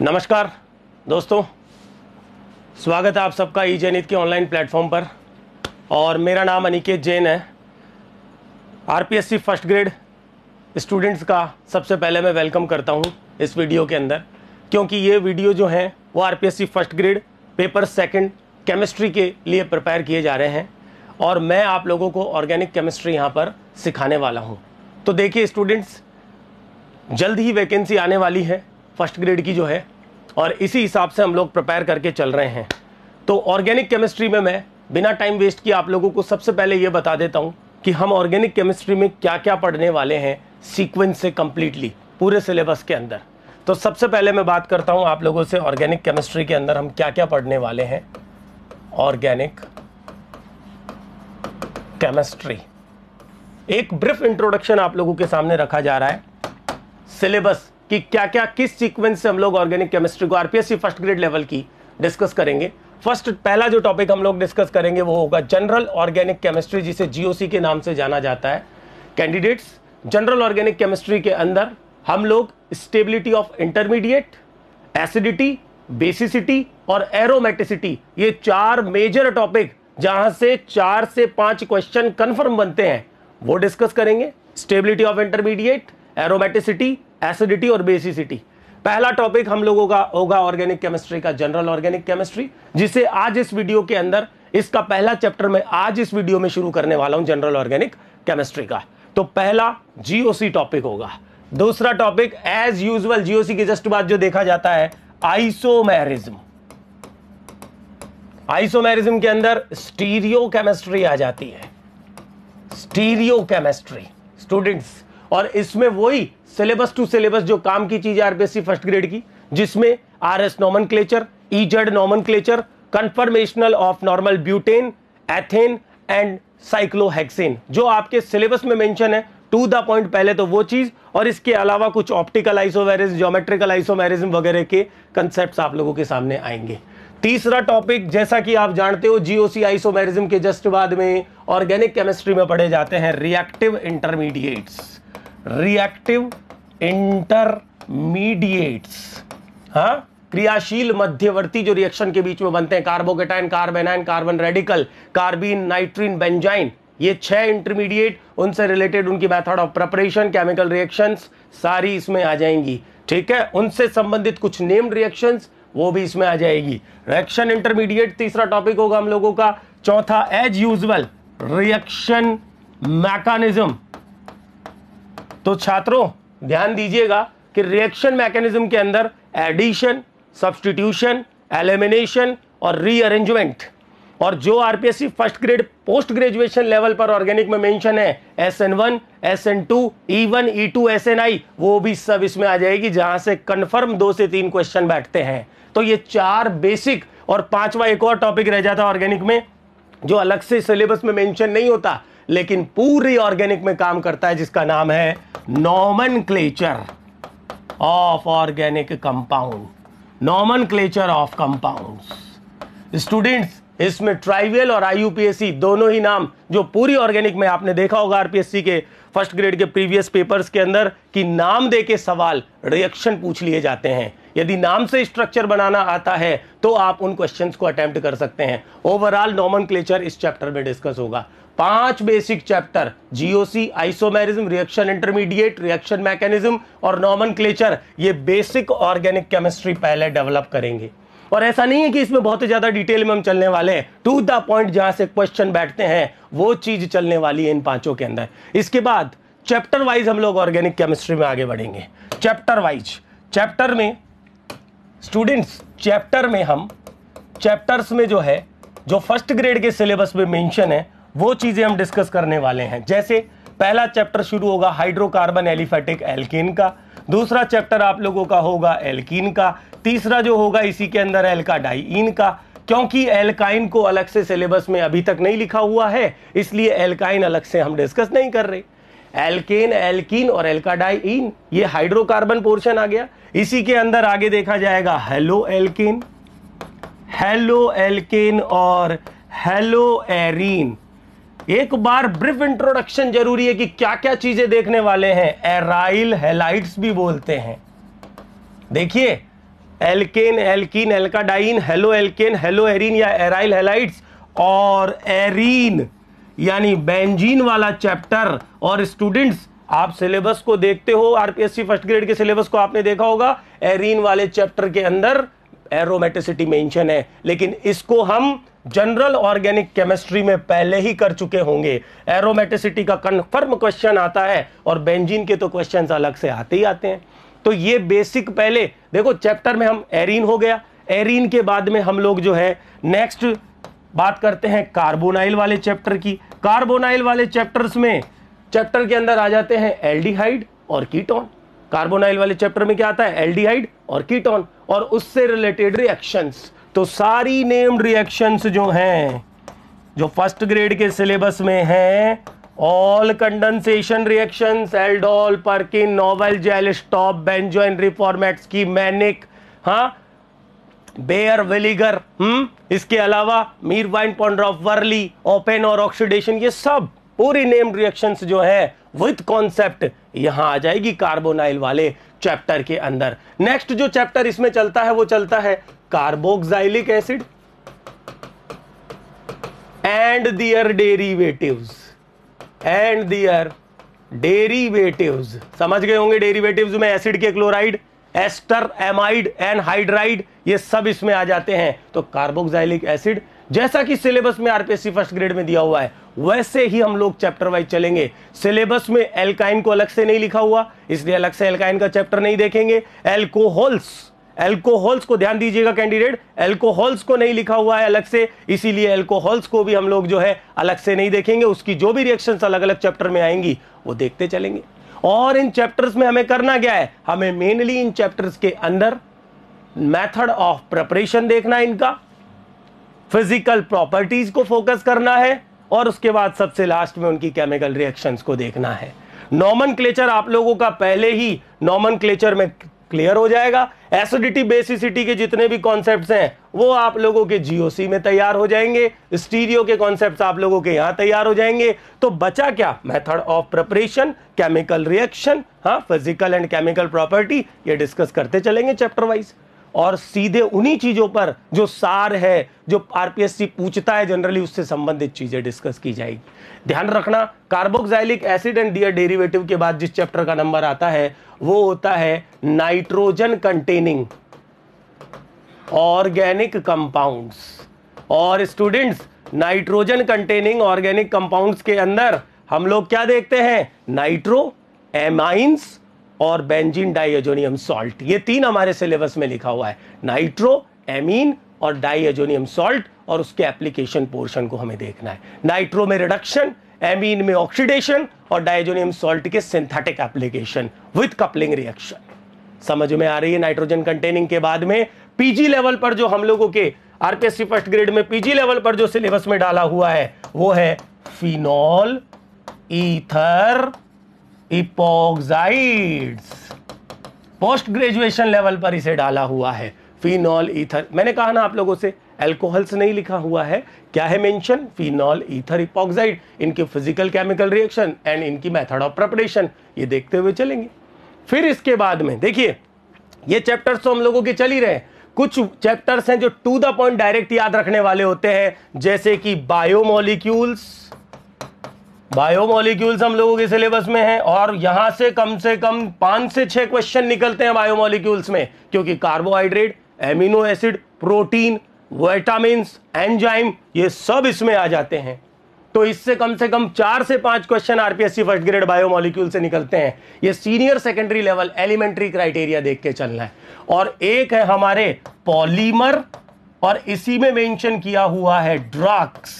नमस्कार दोस्तों स्वागत है आप सबका ई जैनित के ऑनलाइन प्लेटफॉर्म पर और मेरा नाम अनिकेत जैन है आरपीएससी फर्स्ट ग्रेड स्टूडेंट्स का सबसे पहले मैं वेलकम करता हूं इस वीडियो के अंदर क्योंकि ये वीडियो जो है वो RPSC first grade paper second chemistry के लिए प्रिपेयर किए जा रहे हैं और मैं आप लोगों को ऑर्गेनिक केमिस्ट्री यहाँ पर सिखाने वाला हूँ तो देखिए स्टूडेंट्स जल्द ही वैकेंसी आने वाली है फर्स्ट ग्रेड की जो है और इसी हिसाब से हम लोग प्रिपेयर करके चल रहे हैं तो ऑर्गेनिक केमिस्ट्री में मैं बिना टाइम वेस्ट किए आप लोगों को सबसे पहले ये बता देता हूँ कि हम ऑर्गेनिक केमिस्ट्री में क्या क्या पढ़ने वाले हैं सीक्वेंस से कम्प्लीटली पूरे सिलेबस के अंदर तो सबसे पहले मैं बात करता हूँ आप लोगों से ऑर्गेनिक केमिस्ट्री के अंदर हम क्या क्या पढ़ने वाले हैं ऑर्गेनिक केमिस्ट्री एक ब्रीफ इंट्रोडक्शन आप लोगों के सामने रखा जा रहा है सिलेबस कि क्या क्या किस सीक्वेंस से हम लोग ऑर्गेनिक केमिस्ट्री को आरपीएससी फर्स्ट ग्रेड लेवल की डिस्कस करेंगे फर्स्ट पहला जो टॉपिक हम लोग डिस्कस करेंगे वो होगा जनरल ऑर्गेनिक केमिस्ट्री जिसे जीओसी के नाम से जाना जाता है कैंडिडेट्स जनरल ऑर्गेनिक केमिस्ट्री के अंदर हम लोग stability of intermediate acidity basicity और एरोमेटिसिटी ये चार मेजर टॉपिक जहां से चार से पांच क्वेश्चन कंफर्म बनते हैं वो डिस्कस करेंगे stability of intermediate aromaticity acidity और बेसिसिटी पहला टॉपिक हम लोगों का होगा ऑर्गेनिक केमिस्ट्री का जनरल ऑर्गेनिक केमिस्ट्री जिसे आज इस वीडियो के अंदर इसका पहला चैप्टर में आज इस वीडियो में शुरू करने वाला हूं जनरल ऑर्गेनिक केमिस्ट्री का तो पहला जीओसी टॉपिक होगा दूसरा टॉपिक एज यूजल जीओसी के जस्ट बाद जो देखा जाता है आइसोमेरिज्म आइसोमेरिज्म के अंदर स्टीरियो केमिस्ट्री आ जाती है स्टीरियो केमिस्ट्री स्टूडेंट्स और इसमें वही सिलेबस टू सिलेबस जो काम की चीज़ है आरबीएससी फर्स्ट ग्रेड की जिसमें R S nomenclature E nomenclature conformational of normal butane ethane and cyclohexane जो आपके सिलेबस में मेंशन है टू द पॉइंट पहले तो वो चीज़ और इसके अलावा कुछ ऑप्टिकल आइसोमेरिज्म ज्योमेट्रिकल आइसोमेरिज्म वगैरह के कंसेप्ट आप लोगों के सामने आएंगे तीसरा टॉपिक जैसा कि आप जानते हो जीओसी आइसोमेरिज्म के जस्ट बाद में ऑर्गेनिक केमिस्ट्री में पढ़े जाते हैं रिएक्टिव इंटरमीडिएट्स रिएक्टिव इंटरमीडिएट्स हाँ क्रियाशील मध्यवर्ती जो रिएक्शन के बीच में बनते हैं carbocation carbanion carbon radical carbene nitrene benzyne ये छह इंटरमीडिएट उनसे रिलेटेड उनकी method of preparation chemical reactions सारी इसमें आ जाएंगी ठीक है उनसे संबंधित कुछ नेम्ड रिएक्शंस वो भी इसमें आ जाएगी रिएक्शन इंटरमीडिएट तीसरा टॉपिक होगा हम लोगों का चौथा एज यूजल रिएक्शन मैकानिज्म तो छात्रों ध्यान दीजिएगा कि रिएक्शन मैकेनिज्म के अंदर एडिशन सब्सटीट्यूशन एलिमिनेशन और रीअरेंजमेंट और जो RPSC first grade post graduation level पर ऑर्गेनिक में मेंशन है S N one S N two E one E two S N I वो भी सब इसमें आ जाएगी जहां से कंफर्म दो से तीन क्वेश्चन बैठते हैं तो ये चार बेसिक और पांचवा एक और टॉपिक रह जाता ऑर्गेनिक में जो अलग से सिलेबस में मेंशन नहीं होता लेकिन पूरी ऑर्गेनिक में काम करता है जिसका नाम है nomenclature of organic compound nomenclature of compound students इसमें ट्राइवेल और आईयूपीएससी दोनों ही नाम जो पूरी ऑर्गेनिक में आपने देखा होगा आरपीएससी के फर्स्ट ग्रेड के प्रीवियस पेपर्स के अंदर कि नाम दे के सवाल रिएक्शन पूछ लिए जाते हैं यदि नाम से स्ट्रक्चर बनाना आता है तो आप उन क्वेश्चंस को अटेम्प्ट कर सकते हैं ओवरऑल नॉमन इस चैप्टर में डिस्कस होगा पांच basic chapter GOC isomerism reaction intermediate reaction mechanism और नॉमन ये बेसिक ऑर्गेनिक केमिस्ट्री पहले डेवलप करेंगे और ऐसा नहीं है कि इसमें बहुत ही ज़्यादा डिटेल में हम चलने वाले हैं टू द पॉइंट जहां से क्वेश्चन बैठते हैं वो चीज़ चलने वाली है इन पांचों के अंदर इसके बाद चैप्टर वाइज हम लोग ऑर्गेनिक केमिस्ट्री में आगे बढ़ेंगे चैप्टर वाइज चैप्टर में स्टूडेंट्स चैप्टर में हम चैप्टर्स में जो है जो फर्स्ट ग्रेड के सिलेबस में मेंशन है वो चीज़ें हम डिस्कस करने वाले हैं जैसे पहला चैप्टर शुरू होगा हाइड्रोकार्बन एलिफेटिक एल्केन का दूसरा चैप्टर आप लोगों का होगा एल्किन का तीसरा जो होगा इसी के अंदर एल्काडाइन का क्योंकि एल्काइन को अलग से सिलेबस में अभी तक नहीं लिखा हुआ है इसलिए एल्काइन अलग से हम डिस्कस नहीं कर रहे एल्केन एल्किन और एल्काडाइन ये हाइड्रोकार्बन पोर्शन आ गया इसी के अंदर आगे देखा जाएगा हेलो एल्केन हेलो एल्केन और हेलो एरीन एक बार ब्रीफ इंट्रोडक्शन जरूरी है कि क्या क्या चीजें देखने वाले हैं एराइल हेलाइट्स भी बोलते हैं देखिए alkane alkene alkadiene halo alkane halo arene या एराइल हेलाइट्स और एरीन यानी बेंजीन वाला चैप्टर और स्टूडेंट्स आप सिलेबस को देखते हो आरपीएससी फर्स्ट ग्रेड के सिलेबस को आपने देखा होगा एरीन वाले चैप्टर के अंदर एरोमेटिसिटी मेंशन है लेकिन इसको हम जनरल ऑर्गेनिक केमिस्ट्री में पहले ही कर चुके होंगे एरोमेटिसिटी का कन्फर्म क्वेश्चन आता है और बेंजीन के तो क्वेश्चन अलग से आते ही आते हैं तो ये बेसिक पहले देखो चैप्टर में हम एरिन हो गया एरिन के बाद में हम लोग जो है नेक्स्ट बात करते हैं कार्बोनाइल वाले चैप्टर की कार्बोनाइल वाले चैप्टर्स में चैप्टर के अंदर आ जाते हैं एल्डिहाइड और कीटोन कार्बोनाइल वाले चैप्टर में क्या आता है एल्डिहाइड और कीटोन और उससे रिलेटेड रिएक्शंस तो सारी नेम रिएक्शंस जो हैं जो फर्स्ट ग्रेड के सिलेबस में हैं all condensation reactions aldol Perkin Knoevenagel Stobbe benzoin Reformatsky Mannich हाँ बेयर वेलीगर हम्म इसके अलावा Meerwein Ponndorf Verley Oppenauer और ऑक्सीडेशन ये सब पूरी नेम रिएक्शंस जो है विथ कॉन्सेप्ट यहां आ जाएगी कार्बोनाइल वाले चैप्टर के अंदर नेक्स्ट जो चैप्टर इसमें चलता है वो चलता है carboxylic acid and their derivatives and their derivatives समझ गए होंगे डेरिवेटिव्स में एसिड के chloride ester amide and hydride ये सब इसमें आ जाते हैं तो कार्बोक्साइलिक एसिड जैसा कि सिलेबस में आरपीएससी फर्स्ट ग्रेड में दिया हुआ है वैसे ही हम लोग चैप्टर वाइज चलेंगे सिलेबस में एल्काइन को अलग से नहीं लिखा हुआ इसलिए अलग से एल्काइन का चैप्टर नहीं देखेंगे एल्कोहल्स एल्कोहल्स को ध्यान दीजिएगा कैंडिडेट एल्कोहल्स को नहीं लिखा हुआ है अलग से इसीलिए एल्कोहल्स को भी हम लोग जो है अलग से नहीं देखेंगे उसकी जो भी रिएक्शन अलग अलग चैप्टर में आएंगी वो देखते चलेंगे और इन चैप्टर्स में हमें करना क्या है हमें मेनली इन चैप्टर्स के अंदर मैथड ऑफ प्रिपरेशन देखना है इनका फिजिकल प्रॉपर्टीज को फोकस करना है और उसके बाद सबसे लास्ट में उनकी केमिकल रिएक्शंस को देखना है नॉमन आप लोगों का पहले ही नॉमन में क्लियर हो जाएगा एसिडिटी बेसिसिटी के जितने भी कॉन्सेप्ट हैं वो आप लोगों के जीओसी में तैयार हो जाएंगे स्टीरियो के कॉन्सेप्ट आप लोगों के यहां तैयार हो जाएंगे तो बचा क्या method of preparation chemical reaction हाँ फिजिकल एंड केमिकल प्रॉपर्टी ये डिस्कस करते चलेंगे चैप्टर वाइज और सीधे उन्हीं चीज़ों पर जो सार है जो आरपीएससी पूछता है जनरली उससे संबंधित चीज़ें डिस्कस की जाएगी ध्यान रखना carboxylic acid and their derivative के बाद जिस चैप्टर का नंबर आता है वो होता है नाइट्रोजन कंटेनिंग ऑर्गेनिक कंपाउंड्स और students nitrogen containing organic compounds के अंदर हम लोग क्या देखते हैं नाइट्रो एमाइंस और बेंजीन डाइजोनियम सॉल्ट ये तीन हमारे सिलेबस में लिखा हुआ है नाइट्रो एमीन और डाइजोनियम सॉल्ट और उसके एप्लीकेशन पोर्शन को हमें देखना है नाइट्रो में रिडक्शन एमीन में ऑक्सीडेशन और डाइजोनियम सॉल्ट के synthetic application with coupling reaction समझ में आ रही है नाइट्रोजन कंटेनिंग के बाद में पीजी लेवल पर जो हम लोगों के आरपीएससी फर्स्ट ग्रेड में पीजी लेवल पर जो सिलेबस में डाला हुआ है वो है phenol ether epoxides post graduation level पर इसे डाला हुआ है फिनॉल ईथर मैंने कहा ना आप लोगों से एल्कोहल्स नहीं लिखा हुआ है क्या है मेंशन फिनॉल ईथर इपोक्साइड इनके फिजिकल केमिकल रिएक्शन एंड इनकी मेथड ऑफ प्रिपरेशन ये देखते हुए चलेंगे फिर इसके बाद में देखिए ये चैप्टर्स तो हम लोगों के चल ही रहे हैं कुछ चैप्टर्स हैं जो टू द पॉइंट डायरेक्ट याद रखने वाले होते हैं जैसे कि बायोमोलिक्यूल्स बायोमोलिक्यूल्स हम लोगों के सिलेबस में है और यहां से कम से कम पांच से छह क्वेश्चन निकलते हैं बायोमोलिक्यूल्स में क्योंकि carbohydrate amino acid protein vitamin enzyme ये सब इसमें आ जाते हैं तो इससे कम से कम चार से पांच question RPSC first grade biomolecule से निकलते हैं ये senior secondary level elementary criteria देख के चलना है और एक है हमारे पॉलीमर और इसी में मेंशन किया हुआ है ड्रग्स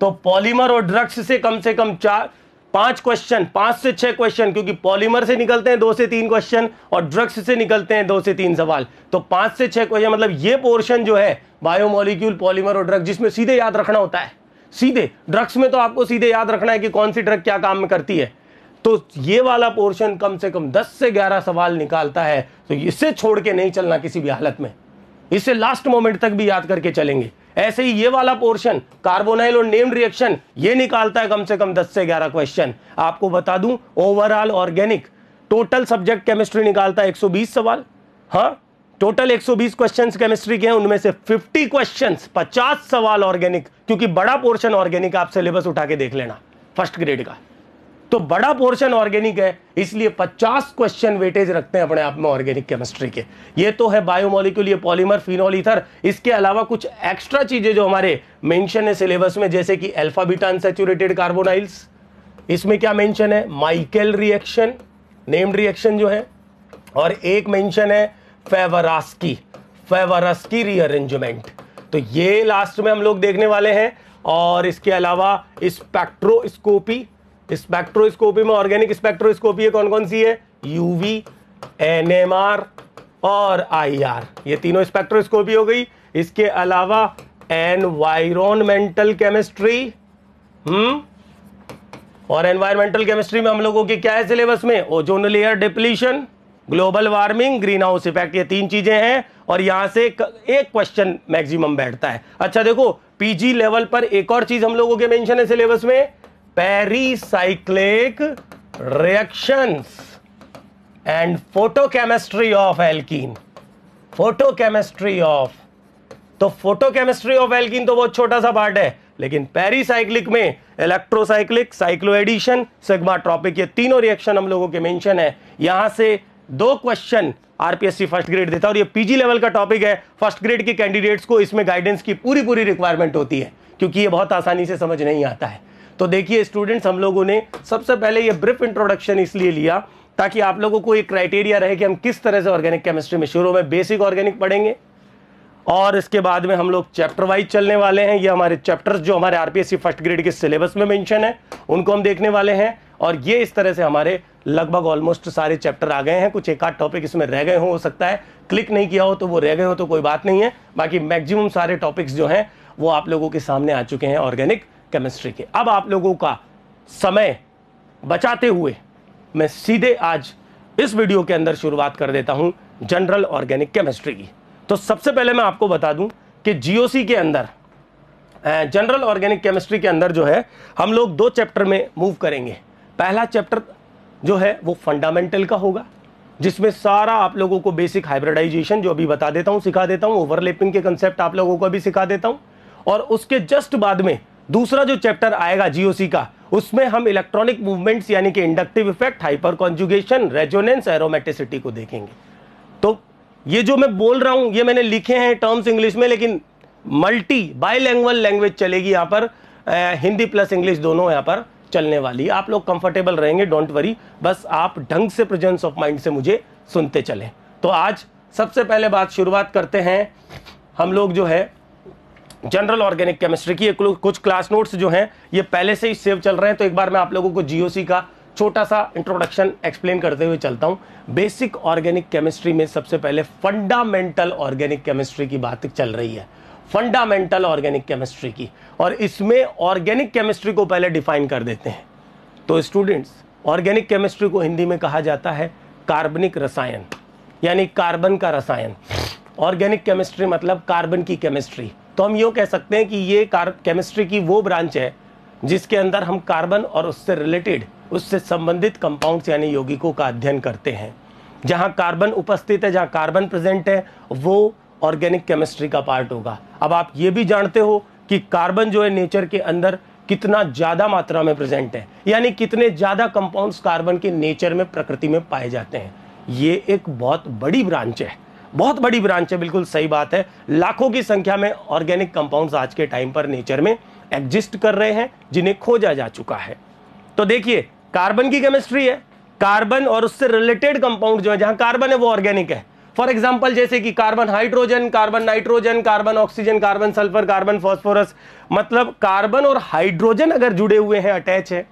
तो पॉलीमर और ड्रग्स से कम से कम चार पांच क्वेश्चन पांच से छह क्वेश्चन क्योंकि पॉलीमर से निकलते हैं दो से तीन क्वेश्चन और ड्रग्स से निकलते हैं दो से तीन सवाल तो पांच से छह क्वेश्चन मतलब ये पोर्शन जो है बायोमोलिक्यूल पॉलीमर और ड्रग्स जिसमें सीधे याद रखना होता है सीधे ड्रग्स में तो आपको सीधे याद रखना है कि कौन सी ड्रग क्या काम करती है तो ये वाला पोर्शन कम से कम दस से ग्यारह सवाल निकालता है तो इससे छोड़ के नहीं चलना किसी भी हालत में इसे लास्ट मोमेंट तक भी याद करके चलेंगे ऐसे ही ये वाला पोर्शन कार्बोनाइल और नेम रिएक्शन ये निकालता है कम से कम 10 से 11 क्वेश्चन आपको बता दूं overall organic total subject chemistry निकालता है 120 सवाल हाँ टोटल 120 क्वेश्चंस केमिस्ट्री के हैं उनमें से 50 क्वेश्चंस 50 सवाल ऑर्गेनिक क्योंकि बड़ा पोर्शन ऑर्गेनिक आप सिलेबस उठा के देख लेना फर्स्ट ग्रेड का तो बड़ा पोर्शन ऑर्गेनिक है इसलिए 50 क्वेश्चन वेटेज रखते हैं अपने आप में ऑर्गेनिक केमिस्ट्री के ये तो है बायोमोलिक्यूल ये पॉलीमर फिनॉल ईथर इसके अलावा कुछ एक्स्ट्रा चीजें जो हमारे मेंशन है सिलेबस में जैसे कि अल्फा बीटा अनसेचुरेटेड कार्बोनाइल्स इसमें क्या मेंशन है माइकल रिएक्शन नेम्ड रिएक्शन जो है और एक मेंशन है फेवरास्की फेवरास्की रीअरेंजमेंट तो ये लास्ट में हम लोग देखने वाले हैं और इसके अलावा स्पेक्ट्रोस्कोपी इस स्पेक्ट्रोस्कोपी में ऑर्गेनिक स्पेक्ट्रोस्कोपी है कौन कौन सी है यूवी एनएमआर और आईआर ये तीनों स्पेक्ट्रोस्कोपी हो गई इसके अलावा एनवायरमेंटल केमिस्ट्री हम्म और एनवायरमेंटल केमिस्ट्री में हम लोगों के क्या है सिलेबस में ozone layer depletion global warming greenhouse effect ये तीन चीजें हैं और यहां से एक क्वेश्चन मैक्सिमम बैठता है अच्छा देखो पीजी लेवल पर एक और चीज हम लोगों के मेंशन है सिलेबस में pericyclic reactions and photochemistry of alkene photochemistry of तो फोटोकेमिस्ट्री ऑफ एल्किन तो बहुत छोटा सा पार्ट है लेकिन पेरीसाइक्लिक में इलेक्ट्रोसाइक्लिक साइक्लोएडिशन सिग्मा ट्रॉपिक ये तीनों रिएक्शन हम लोगों के मेंशन है यहां से दो क्वेश्चन आरपीएससी फर्स्ट ग्रेड देता है और ये पीजी लेवल का टॉपिक है फर्स्ट ग्रेड के कैंडिडेट्स को इसमें गाइडेंस की पूरी पूरी रिक्वायरमेंट होती है क्योंकि ये बहुत आसानी से समझ नहीं आता है तो देखिए स्टूडेंट्स हम लोगों ने सबसे पहले ये ब्रिफ इंट्रोडक्शन इसलिए लिया ताकि आप लोगों को एक क्राइटेरिया रहे कि हम किस तरह से ऑर्गेनिक केमिस्ट्री में शुरू में बेसिक ऑर्गेनिक पढ़ेंगे और इसके बाद में हम लोग चैप्टर वाइज चलने वाले हैं ये हमारे चैप्टर्स जो हमारे आरपीएससी फर्स्ट ग्रेड के सिलेबस में मेंशन है उनको हम देखने वाले हैं और ये इस तरह से हमारे लगभग ऑलमोस्ट सारे चैप्टर आ गए हैं कुछ एक आध टॉपिक इसमें रह गए हो सकता है क्लिक नहीं किया हो तो वो रह गए हो तो कोई बात नहीं है बाकी मैक्सिमम सारे टॉपिक्स जो हैं वो आप लोगों के सामने आ चुके हैं ऑर्गेनिक केमिस्ट्री के अब आप लोगों का समय बचाते हुए मैं सीधे आज इस वीडियो के अंदर शुरुआत कर देता हूं जनरल ऑर्गेनिक केमिस्ट्री की तो सबसे पहले मैं आपको बता दूं कि जीओसी के अंदर जनरल ऑर्गेनिक केमिस्ट्री के अंदर जो है हम लोग दो चैप्टर में मूव करेंगे पहला चैप्टर जो है वो फंडामेंटल का होगा जिसमें सारा आप लोगों को बेसिक हाइब्रिडाइजेशन जो अभी बता देता हूँ सिखा देता हूँ ओवरलेपिंग के कंसेप्ट आप लोगों को अभी सिखा देता हूँ और उसके जस्ट बाद में दूसरा जो चैप्टर आएगा जीओसी का उसमें हम इलेक्ट्रॉनिक मूवमेंट्स यानी कि inductive effect hyperconjugation resonance aromaticity को देखेंगे तो ये जो मैं बोल रहा हूं ये मैंने लिखे हैं टर्म्स इंग्लिश में लेकिन मल्टी बाईलैंग्वल लैंग्वेज चलेगी यहाँ पर आ, हिंदी प्लस इंग्लिश दोनों यहाँ पर चलने वाली आप लोग कंफर्टेबल रहेंगे डोंट वरी बस आप ढंग से प्रेजेंस ऑफ माइंड से मुझे सुनते चलें तो आज सबसे पहले बात शुरुआत करते हैं हम लोग जो है जनरल ऑर्गेनिक केमिस्ट्री की कुछ क्लास नोट्स जो हैं ये पहले से ही सेव चल रहे हैं तो एक बार मैं आप लोगों को जीओसी का छोटा सा इंट्रोडक्शन एक्सप्लेन करते हुए चलता हूँ बेसिक ऑर्गेनिक केमिस्ट्री में सबसे पहले फंडामेंटल ऑर्गेनिक केमिस्ट्री की बात चल रही है फंडामेंटल ऑर्गेनिक केमिस्ट्री की और इसमें ऑर्गेनिक केमिस्ट्री को पहले डिफाइन कर देते हैं तो स्टूडेंट्स ऑर्गेनिक केमिस्ट्री को हिंदी में कहा जाता है कार्बनिक रसायन यानी कार्बन का रसायन ऑर्गेनिक केमिस्ट्री मतलब कार्बन की केमिस्ट्री तो हम यूँ कह सकते हैं कि ये केमिस्ट्री की वो ब्रांच है जिसके अंदर हम कार्बन और उससे रिलेटेड उससे संबंधित कंपाउंड्स यानी यौगिकों का अध्ययन करते हैं जहाँ कार्बन उपस्थित है जहाँ कार्बन प्रेजेंट है वो ऑर्गेनिक केमिस्ट्री का पार्ट होगा अब आप ये भी जानते हो कि कार्बन जो है नेचर के अंदर कितना ज़्यादा मात्रा में प्रेजेंट है यानी कितने ज़्यादा कंपाउंड्स कार्बन के नेचर में प्रकृति में पाए जाते हैं ये एक बहुत बड़ी ब्रांच है बहुत बड़ी ब्रांच है बिल्कुल सही बात है लाखों की संख्या में ऑर्गेनिक कंपाउंड्स आज के टाइम पर नेचर में एग्जिस्ट कर रहे हैं जिन्हें खोजा जा चुका है तो देखिए कार्बन की केमिस्ट्री है कार्बन और उससे रिलेटेड कंपाउंड जो है जहां कार्बन है वो ऑर्गेनिक है फॉर एग्जाम्पल जैसे कि carbon hydrogen carbon nitrogen carbon oxygen carbon sulphur carbon phosphorus मतलब कार्बन और हाइड्रोजन अगर जुड़े हुए हैं अटैच है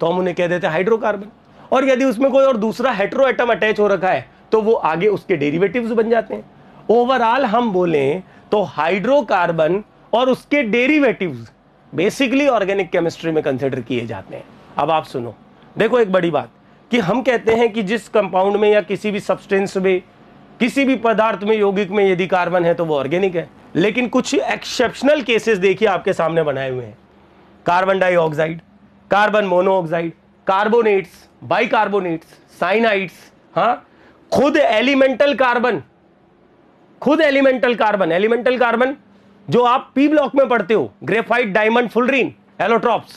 तो हम उन्हें कह देते हैं हाइड्रोकार्बन और यदि उसमें कोई और दूसरा हेट्रो एटम अटैच हो रखा है तो वो आगे उसके डेरिवेटिव्स बन जाते हैं ओवरऑल हम बोलें तो हाइड्रोकार्बन और उसके डेरिवेटिव्स बेसिकली ऑर्गेनिक केमिस्ट्री में कंसिडर किए जाते हैं अब आप सुनो देखो एक बड़ी बात कि हम कहते हैं कि जिस कंपाउंड में या किसी भी सब्सटेंस में किसी भी पदार्थ में यौगिक में यदि कार्बन है तो वो ऑर्गेनिक है लेकिन कुछ एक्सेप्शनल केसेस देखिए आपके सामने बनाए हुए हैं carbon dioxide carbon monoxide carbonates bicarbonates cyanides हाँ खुद एलिमेंटल कार्बन खुद एलिमेंटल कार्बन एलिमेंटल कार्बन जो आप पी ब्लॉक में पढ़ते हो graphite diamond fullerene allotropes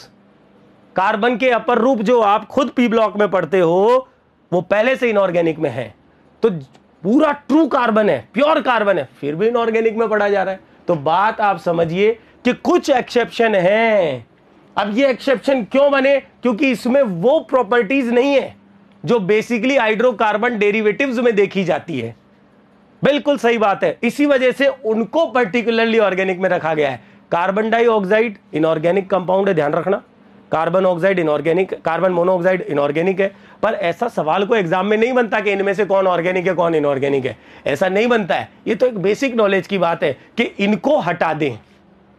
carbon के अपर रूप जो आप खुद पी ब्लॉक में पढ़ते हो वो पहले से इनऑर्गेनिक में है तो पूरा ट्रू कार्बन है प्योर कार्बन है फिर भी इनऑर्गेनिक में पढ़ा जा रहा है तो बात आप समझिए कि कुछ एक्सेप्शन है अब ये एक्सेप्शन क्यों बने क्योंकि इसमें वो प्रॉपर्टीज नहीं है जो बेसिकली हाइड्रोकार्बन डेरिवेटिव्स में देखी जाती है बिल्कुल सही बात है इसी वजह से उनको पर्टिकुलरली ऑर्गेनिक में रखा गया है कार्बन डाइऑक्साइड इनऑर्गेनिक कंपाउंड है ध्यान रखना carbon oxide inorganic carbon monoxide inorganic है पर ऐसा सवाल को एग्जाम में नहीं बनता कि इनमें से कौन ऑर्गेनिक है कौन इनऑर्गेनिक है ऐसा नहीं बनता है ये तो एक बेसिक नॉलेज की बात है कि इनको हटा दें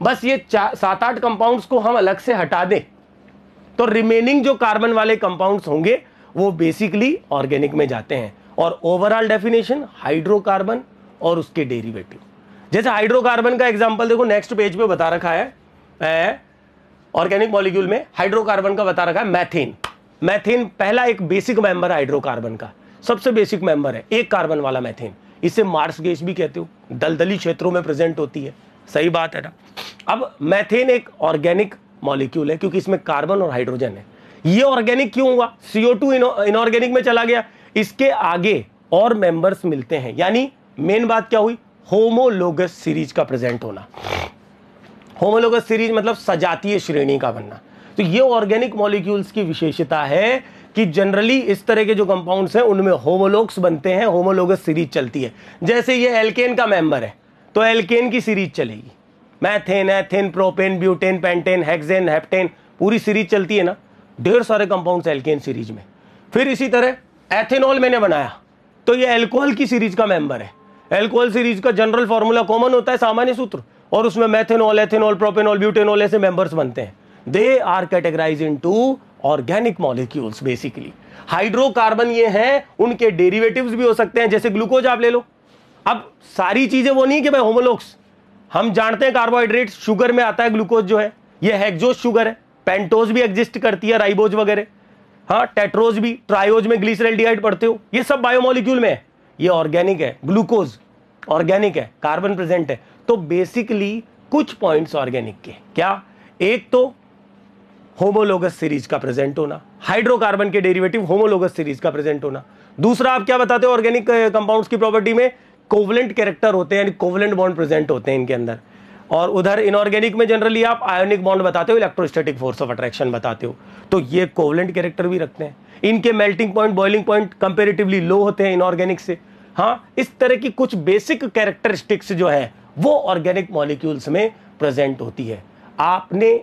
बस ये सात आठ कंपाउंड्स को हम अलग से हटा दें तो रिमेनिंग जो कार्बन वाले कंपाउंड्स होंगे वो बेसिकली ऑर्गेनिक में जाते हैं और ओवरऑल डेफिनेशन हाइड्रोकार्बन और उसके डेरिवेटिव जैसे हाइड्रोकार्बन का एग्जाम्पल देखो नेक्स्ट पेज पे बता रखा है ऑर्गेनिक मॉलिक्यूल में हाइड्रोकार्बन का बता रखा है मैथेन मैथेन पहला एक बेसिक मेंबर है हाइड्रोकार्बन का सबसे बेसिक मेंबर है एक कार्बन वाला मैथेन इसे मार्स गैस भी कहते हो दलदली क्षेत्रों में प्रेजेंट होती है सही बात है ना अब मैथेन एक ऑर्गेनिक मॉलिक्यूल है क्योंकि इसमें कार्बन और हाइड्रोजन है ये ऑर्गेनिक क्यों हुआ सीओ टू इनऑर्गेनिक में चला गया इसके आगे और मेंबर्स मिलते हैं यानी मेन बात क्या हुई होमोलोगस सीरीज का प्रेजेंट होना होमोलोगस सीरीज मतलब सजातीय श्रेणी का बनना तो ये ऑर्गेनिक मॉलिक्यूल्स की विशेषता है कि जनरली इस तरह के जो कंपाउंड्स हैं उनमें होमोलोग्स बनते हैं होमोलोगस सीरीज चलती है जैसे ये एल्केन का मेंबर है तो एल्केन की सीरीज चलेगी methane ethane propane butane pentane hexane heptane पूरी सीरीज चलती है ना ढेर सारे कंपाउंड्स एल्केन सीरीज में फिर इसी तरह एथेनॉल मैंने बनाया तो ये एल्कोहल की सीरीज का मेंबर है एल्कोहल सीरीज का जनरल फॉर्मूला कॉमन होता है सामान्य सूत्र और उसमें मैथेनॉल एथेनॉल प्रोपेनॉल ब्यूटेनॉल ऐसे मेंबर्स बनते हैं they are categorize into organic molecules basically hydrocarbon ये हैं उनके डेरिवेटिव्स भी हो सकते हैं जैसे ग्लूकोज आप ले लो अब सारी चीजें वो नहीं कि भाई होमोलोक्स हम जानते हैं कार्बोहाइड्रेट शुगर में आता है ग्लूकोज जो है ये हेक्जोज शुगर है पेंटोज भी एग्जिस्ट करती है राइबोज वगैरह हाँ टेट्रोज भी ट्रायोज में ग्लीसरल पढ़ते हो ये सब बायोमोलिक्यूल में है ये ऑर्गेनिक है ग्लूकोज ऑर्गेनिक है कार्बन प्रेजेंट है तो बेसिकली कुछ पॉइंट्स ऑर्गेनिक के क्या एक तो होमोलोगस सीरीज का प्रेजेंट होना हाइड्रोकार्बन के डेरिवेटिव होमोलोगस सीरीज का प्रेजेंट होना दूसरा आप क्या बताते हो ऑर्गेनिक कंपाउंड्स की प्रॉपर्टी में कोवलेंट कैरेक्टर होते हैं यानी कोवलेंट बॉन्ड प्रेजेंट होते हैं इनके अंदर और उधर इनऑर्गेनिक में जनरली आप आयोनिक बॉन्ड बताते हो इलेक्ट्रोस्टैटिक फोर्स ऑफ अट्रैक्शन बताते हो तो ये कोवलेंट कैरेक्टर भी रखते हैं इनके melting point boiling point comparatively low होते हैं इनऑर्गेनिक से हाँ इस तरह की कुछ बेसिक कैरेक्टरिस्टिक्स जो है वो ऑर्गेनिक मॉलिक्यूल्स में प्रेजेंट होती है आपने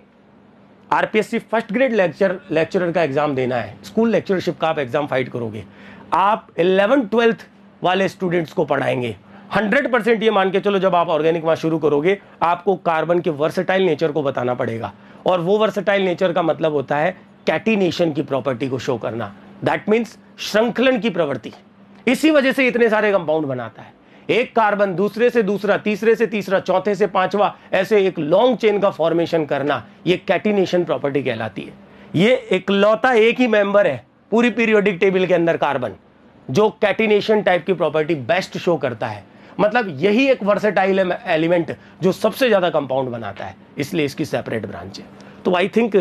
RPSC first grade lecture lecturer का एग्जाम देना है स्कूल लेक्चरशिप का आप एग्जाम फाइट करोगे आप इलेवन ट्वेल्थ वाले स्टूडेंट्स को पढ़ाएंगे हंड्रेड परसेंट ये मान के चलो जब आप ऑर्गेनिक वहां शुरू करोगे आपको कार्बन के वर्सेटाइल नेचर को बताना पड़ेगा और वो वर्सेटाइल नेचर का मतलब होता है कैटिनेशन की प्रॉपर्टी को शो करना दैट मीन्स श्रृंखलन की प्रवृत्ति इसी वजह से इतने सारे कंपाउंड बनाता है एक कार्बन दूसरे से दूसरा तीसरे से तीसरा चौथे से पांचवा ऐसे एक लॉन्ग चेन का फॉर्मेशन करना ये कैटिनेशन प्रॉपर्टी कहलाती है ये इकलौता एक ही मेंबर है पूरी पीरियोडिक टेबल के अंदर कार्बन जो कैटिनेशन टाइप की प्रॉपर्टी बेस्ट शो करता है मतलब यही एक वर्सेटाइल एलिमेंट जो सबसे ज़्यादा कंपाउंड बनाता है इसलिए इसकी सेपरेट ब्रांच है तो आई थिंक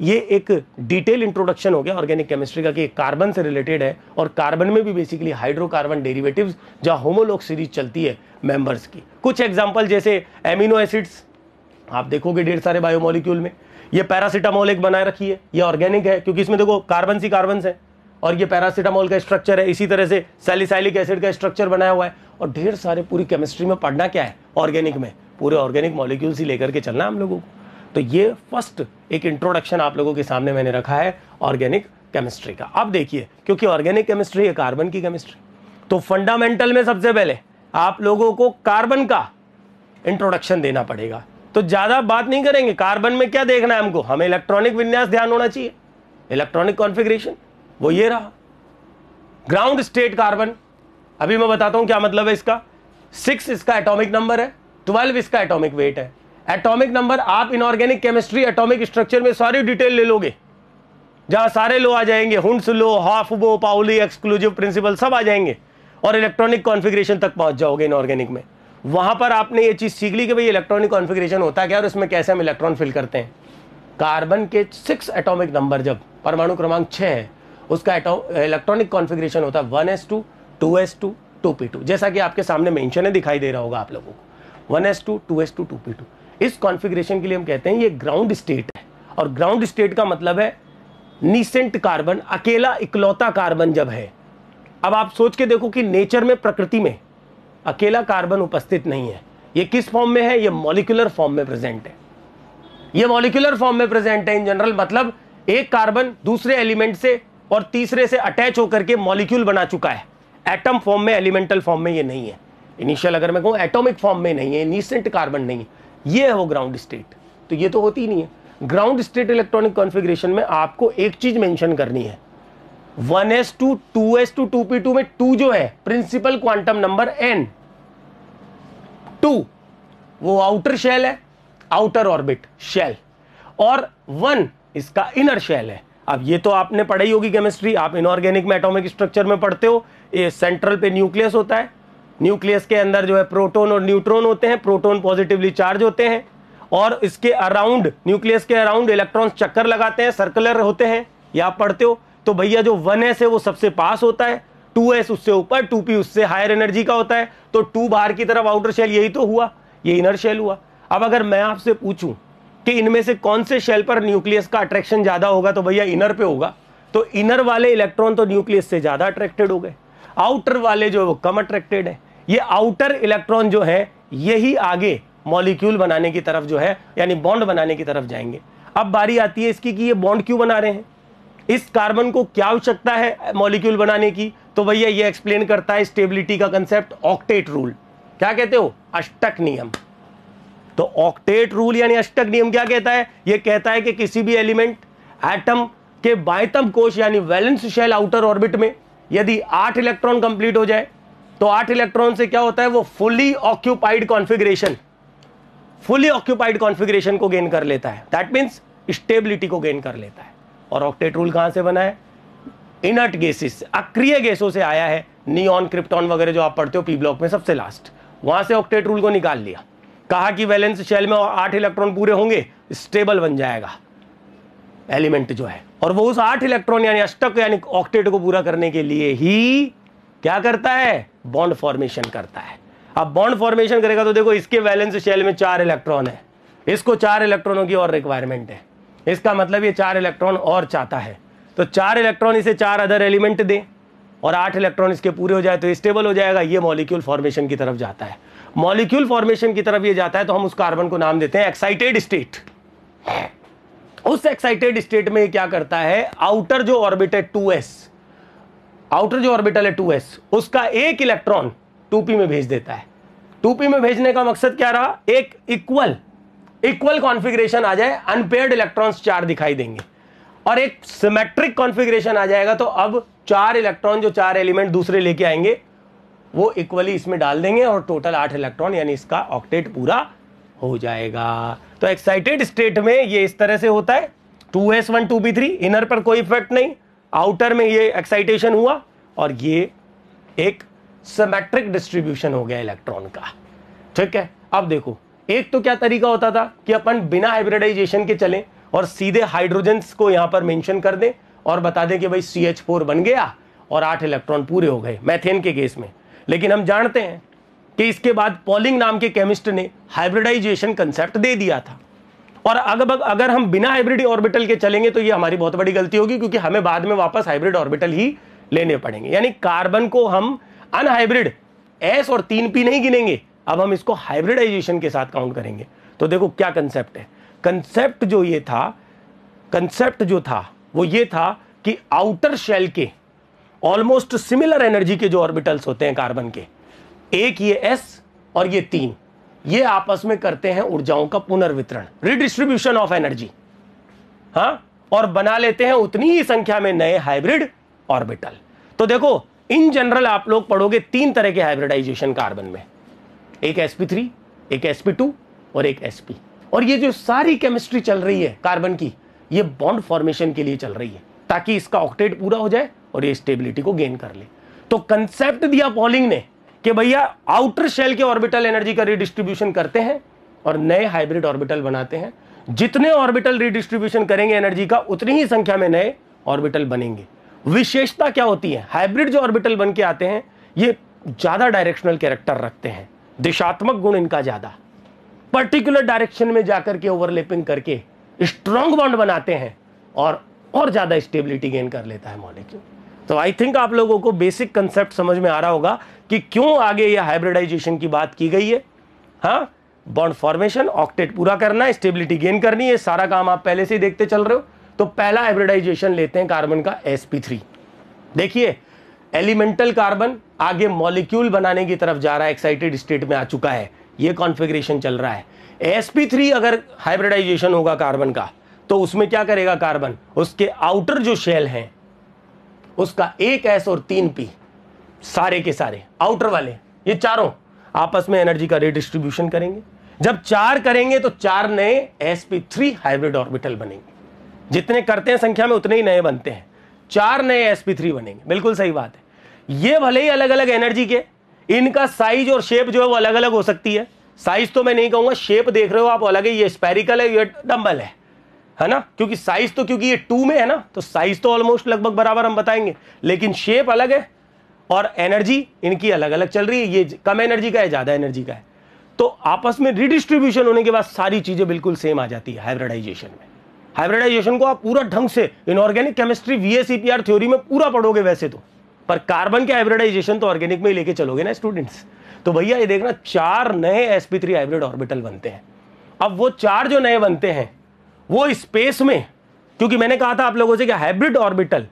ये एक डिटेल इंट्रोडक्शन हो गया ऑर्गेनिक केमिस्ट्री का कि कार्बन से रिलेटेड है और कार्बन में भी बेसिकली हाइड्रोकार्बन डेरिवेटिव जहाँ होमोलॉग सीरीज चलती है मेंबर्स की कुछ एग्जाम्पल जैसे एमिनो एसिड्स आप देखोगे ढेर सारे बायोमोलिक्यूल में ये पैरासिटामोल एक बनाए रखी है ये ऑर्गेनिक है क्योंकि इसमें देखो कार्बन सी कार्बन है और ये पैरासीटामोल का स्ट्रक्चर है इसी तरह से सेलिसाइलिक एसिड का स्ट्रक्चर बनाया हुआ है और ढेर सारे पूरी केमिस्ट्री में पढ़ना क्या है ऑर्गेनिक में पूरे ऑर्गेनिक मॉलिक्यूल्स ही लेकर के चलना हम लोगों को तो ये फर्स्ट एक इंट्रोडक्शन आप लोगों के सामने मैंने रखा है ऑर्गेनिक केमिस्ट्री का अब देखिए क्योंकि ऑर्गेनिक केमिस्ट्री है कार्बन की केमिस्ट्री तो फंडामेंटल में सबसे पहले आप लोगों को कार्बन का इंट्रोडक्शन देना पड़ेगा तो ज़्यादा बात नहीं करेंगे कार्बन में क्या देखना है हमको हमें इलेक्ट्रॉनिक विन्यास ध्यान होना चाहिए इलेक्ट्रॉनिक कॉन्फिग्रेशन वो ये रहा ग्राउंड स्टेट कार्बन अभी मैं बताता हूं क्या मतलब है इसका सिक्स इसका एटॉमिक नंबर है ट्वेल्व इसका एटॉमिक वेट है एटॉमिक नंबर आप इनऑर्गेनिक केमिस्ट्री एटॉमिक स्ट्रक्चर में सारी डिटेल ले लोगे जहां सारे लो आ जाएंगे Hund's law Aufbau Pauli exclusive principle सब आ जाएंगे और इलेक्ट्रॉनिक कॉन्फिग्रेशन तक पहुंच जाओगे इनऑर्गेनिक में वहां पर आपने ये चीज सीख ली कि भाई इलेक्ट्रॉनिक कॉन्फिग्रेशन होता क्या और इसमें कैसे हम इलेक्ट्रॉन फिल करते हैं कार्बन के सिक्स एटॉमिक नंबर जब परमाणु क्रमांक छः है उसका इलेक्ट्रॉनिक कॉन्फिग्रेशन होता है one S two two S two two P two जैसा कि आपके सामने मेंशन है दिखाई दे रहा होगा आप लोगों को one S two two S two two P two इस कॉन्फिग्रेशन के लिए हम कहते हैं ये ग्राउंड स्टेट है और ग्राउंड स्टेट का मतलब है नीसेंट कार्बन अकेला इकलौता कार्बन जब है अब आप सोच के देखो कि नेचर में प्रकृति में अकेला कार्बन उपस्थित नहीं है ये किस फॉर्म में है ये मॉलिकुलर फॉर्म में प्रेजेंट है ये मॉलिकुलर फॉर्म में प्रेजेंट है इन जनरल मतलब एक कार्बन दूसरे एलिमेंट से और तीसरे से अटैच होकर के मॉलिक्यूल बना चुका है एटम फॉर्म में एलिमेंटल फॉर्म में ये नहीं है इनिशियल अगर मैं कहूँ एटॉमिक फॉर्म में नहीं है नीसेंट कार्बन नहीं है ये है वो ग्राउंड स्टेट तो ये तो होती नहीं है ग्राउंड स्टेट इलेक्ट्रॉनिक कॉन्फिग्रेशन में आपको एक चीज मेंशन करनी है 1s2 2s2 2p2 में 2 जो है प्रिंसिपल क्वांटम नंबर n 2 वो आउटर शेल है आउटर ऑर्बिट शेल और 1 इसका इनर शेल है अब ये तो आपने पढ़ाई होगी केमिस्ट्री आप इनऑर्गेनिक में एटॉमिक स्ट्रक्चर में पढ़ते हो ये सेंट्रल पे न्यूक्लियस होता है न्यूक्लियस के अंदर जो है प्रोटोन और न्यूट्रॉन होते हैं प्रोटोन पॉजिटिवली चार्ज होते हैं और इसके अराउंड न्यूक्लियस के अराउंड इलेक्ट्रॉन चक्कर लगाते हैं सर्कुलर होते हैं या आप पढ़ते हो तो भैया जो वन एस है वो सबसे पास होता है टू एस उससे ऊपर टू पी उससे हायर एनर्जी का होता है तो टू बाहर की तरफ आउटर शेल यही तो हुआ ये इनर शेल हुआ अब अगर मैं आपसे पूछूं कि इनमें से कौन से शेल पर न्यूक्लियस का अट्रैक्शन ज़्यादा होगा तो भैया इनर पे होगा तो इनर वाले इलेक्ट्रॉन तो न्यूक्लियस से ज़्यादा अट्रैक्टेड हो गए आउटर वाले जो वो कम अट्रैक्टेड है ये आउटर इलेक्ट्रॉन जो है यही आगे मॉलिक्यूल बनाने की तरफ जो है यानी बॉन्ड बनाने की तरफ जाएंगे अब बारी आती है इसकी कि ये बॉन्ड क्यों बना रहे हैं इस कार्बन को क्या आवश्यकता है मॉलिक्यूल बनाने की तो भैया ये एक्सप्लेन करता है स्टेबिलिटी का कंसेप्ट ऑक्टेट रूल क्या कहते हो अष्टक नियम तो ऑक्टेट रूल यानी अष्टक नियम क्या कहता है यह कहता है कि किसी भी एलिमेंट एटम के बायतम कोश यानी वैलेंस शेल आउटर ऑर्बिट में यदि आठ इलेक्ट्रॉन कंप्लीट हो जाए तो आठ इलेक्ट्रॉन से क्या होता है वो fully occupied configuration fully occupied configuration को गेन कर लेता है दैट मीन्स स्टेबिलिटी को गेन कर लेता है और ऑक्टेट रूल कहां से बना है इनर्ट गैसेस अक्रिय गैसों से आया है नियॉन क्रिप्टॉन वगैरह जो आप पढ़ते हो पी ब्लॉक में सबसे लास्ट वहां से ऑक्टेट रूल को निकाल लिया कहा कि वैलेंस शेल में आठ इलेक्ट्रॉन पूरे होंगे स्टेबल बन जाएगा एलिमेंट जो है और वो उस आठ इलेक्ट्रॉन यानी अष्टक यानी ऑक्टेट को पूरा करने के लिए ही क्या करता है बॉन्ड फॉर्मेशन करता है अब बॉन्ड फॉर्मेशन करेगा तो देखो इसके वैलेंस शेल में चार इलेक्ट्रॉन है इसको चार इलेक्ट्रॉनों की और रिक्वायरमेंट है इसका मतलब ये चार इलेक्ट्रॉन और चाहता है तो चार इलेक्ट्रॉन इसे चार अदर एलिमेंट दें और आठ इलेक्ट्रॉन इसके पूरे हो जाए तो स्टेबल हो जाएगा ये मॉलिक्यूल फॉर्मेशन की तरफ जाता है मॉलिक्यूल फॉर्मेशन की तरफ ये जाता है तो हम उस कार्बन को नाम देते हैं एक्साइटेड स्टेट उस एक्साइटेड स्टेट में क्या करता है आउटर जो ऑर्बिट है टू आउटर जो ऑर्बिटल है टू उसका एक इलेक्ट्रॉन टू में भेज देता है टू में भेजने का मकसद क्या रहा एक इक्वल इक्वल कॉन्फिग्रेशन आ जाए अनपेयर्ड इलेक्ट्रॉन्स चार दिखाई देंगे और एक सिमेट्रिक कॉन्फिग्रेशन आ जाएगा तो अब चार इलेक्ट्रॉन जो चार एलिमेंट दूसरे लेके आएंगे वो इक्वली इसमें डाल देंगे और टोटल आठ इलेक्ट्रॉन यानी इसका ऑक्टेट पूरा हो जाएगा तो एक्साइटेड स्टेट में ये इस तरह से होता है two S one two P three inner पर कोई इफेक्ट नहीं आउटर में ये एक्साइटेशन हुआ और ये एक सिमेट्रिक डिस्ट्रीब्यूशन हो गया इलेक्ट्रॉन का ठीक है अब देखो एक तो क्या तरीका होता था कि अपन बिना हाइब्रिडाइजेशन के चलें और सीधे हाइड्रोजन को यहां पर मेंशन कर दें और बता दें कि भाई सी एच फोर बन गया और आठ इलेक्ट्रॉन पूरे हो गए मैथेन के केस में लेकिन हम जानते हैं कि इसके बाद पॉलिंग नाम के केमिस्ट ने हाइब्रिडाइजेशन कंसेप्ट दे दिया था और अगर अगर हम बिना हाइब्रिड ऑर्बिटल के चलेंगे तो ये हमारी बहुत बड़ी गलती होगी क्योंकि हमें बाद में वापस हाइब्रिड ऑर्बिटल ही लेने पड़ेंगे यानी कार्बन को हम अनहाइब्रिड एस और तीन पी नहीं गिनेंगे अब हम इसको हाइब्रिडाइजेशन के साथ काउंट करेंगे तो देखो क्या कंसेप्ट है कंसेप्ट जो ये था कंसेप्ट जो था वो ये था कि आउटर शेल के ऑलमोस्ट सिमिलर एनर्जी के जो ऑर्बिटल्स होते हैं कार्बन के एक ये एस और ये तीन ये आपस में करते हैं ऊर्जाओं का पुनर्वितरण रिडिस्ट्रीब्यूशन ऑफ एनर्जी हाँ और बना लेते हैं उतनी ही संख्या में नए हाइब्रिड ऑर्बिटल तो देखो इन जनरल आप लोग पढ़ोगे तीन तरह के हाइब्रिडाइजेशन कार्बन में एक sp3 एक sp2 और एक sp और ये जो सारी केमिस्ट्री चल रही है कार्बन की ये बॉन्ड फॉर्मेशन के लिए चल रही है ताकि इसका ऑक्टेट पूरा हो जाए और ये स्टेबिलिटी को गेन कर ले तो कंसेप्ट दिया पॉलिंग ने कि भैया आउटर शेल के ऑर्बिटल एनर्जी का रिडिस्ट्रीब्यूशन करते हैं और नए हाइब्रिड ऑर्बिटल बनाते हैं जितने ऑर्बिटल रिडिस्ट्रीब्यूशन करेंगे एनर्जी का उतनी ही संख्या में नए ऑर्बिटल बनेंगे विशेषता क्या होती है हाइब्रिड जो ऑर्बिटल बन के आते हैं ये ज़्यादा डायरेक्शनल कैरेक्टर रखते हैं दिशात्मक गुण इनका ज़्यादा पर्टिकुलर डायरेक्शन में जाकर के ओवरलेपिंग करके स्ट्रांग बॉन्ड बनाते हैं और और ज़्यादा स्टेबिलिटी गेन कर लेता है मॉलिक्यूल तो आई थिंक आप लोगों को बेसिक कंसेप्ट समझ में आ रहा होगा कि क्यों आगे यह हाइब्रिडाइजेशन की बात की गई है हाँ बॉन्ड फॉर्मेशन ऑक्टेट पूरा करना है स्टेबिलिटी गेन करनी है सारा काम आप पहले से ही देखते चल रहे हो तो पहला हाइब्रिडाइजेशन लेते हैं कार्बन का sp3 देखिए एलिमेंटल कार्बन आगे मॉलिक्यूल बनाने की तरफ जा रहा है एक्साइटेड स्टेट में आ चुका है ये कॉन्फिग्रेशन चल रहा है sp3 अगर हाइब्रिडाइजेशन होगा कार्बन का तो उसमें क्या करेगा कार्बन उसके आउटर जो शेल हैं उसका एक एस और तीन पी सारे के सारे आउटर वाले ये चारों आपस में एनर्जी का रिडिस्ट्रीब्यूशन करेंगे जब चार करेंगे तो चार नए S P three hybrid orbital बनेंगे जितने करते हैं संख्या में उतने ही नए बनते हैं चार नए एस पी थ्री बनेंगे बिल्कुल सही बात है ये भले ही अलग अलग एनर्जी के इनका साइज और शेप जो है वो अलग अलग हो सकती है साइज तो मैं नहीं कहूंगा शेप देख रहे हो आप अलग है ये स्पेरिकल है ये डम्बल है है ना क्योंकि साइज तो क्योंकि ये टू में है ना तो साइज तो ऑलमोस्ट लगभग बराबर हम बताएंगे लेकिन शेप अलग है और एनर्जी इनकी अलग अलग चल रही है ये कम एनर्जी का है ज़्यादा एनर्जी का है तो आपस में रिडिस्ट्रीब्यूशन होने के बाद सारी चीज़ें बिल्कुल सेम आ जाती है हाइब्रिडाइजेशन में हाइब्रिडाइजेशन को आप पूरा ढंग से इनऑर्गेनिक केमिस्ट्री वीएसीपीआर थ्योरी में पूरा पढ़ोगे वैसे तो पर कार्बन के हाइब्रिडाइजेशन तो ऑर्गेनिक में ही लेके चलोगे ना स्टूडेंट्स तो भैया ये देखना चार नए एसपी थ्री हाइब्रिड ऑर्बिटल बनते हैं अब वो चार जो नए बनते हैं वो स्पेस में क्योंकि मैंने कहा था आप लोगों से कि हाइब्रिड ऑर्बिटल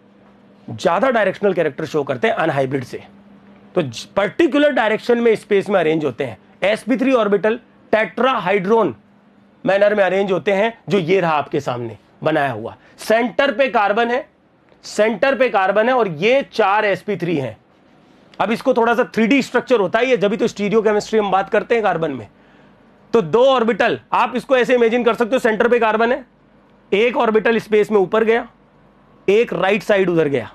ज़्यादा डायरेक्शनल कैरेक्टर शो करते हैं अनहाइब्रिड से तो पर्टिकुलर डायरेक्शन में स्पेस में अरेंज होते हैं S P three orbital tetrahedron manner में अरेंज होते हैं जो ये रहा आपके सामने बनाया हुआ सेंटर पे कार्बन है सेंटर पे कार्बन है और ये चार एस पी थ्री है अब इसको थोड़ा सा थ्री स्ट्रक्चर होता है ये जब तो स्टीरियो केमिस्ट्री हम बात करते हैं कार्बन में तो दो ऑर्बिटल आप इसको ऐसे इमेजिन कर सकते हो सेंटर पे कार्बन है एक ऑर्बिटल स्पेस में ऊपर गया एक राइट साइड उधर गया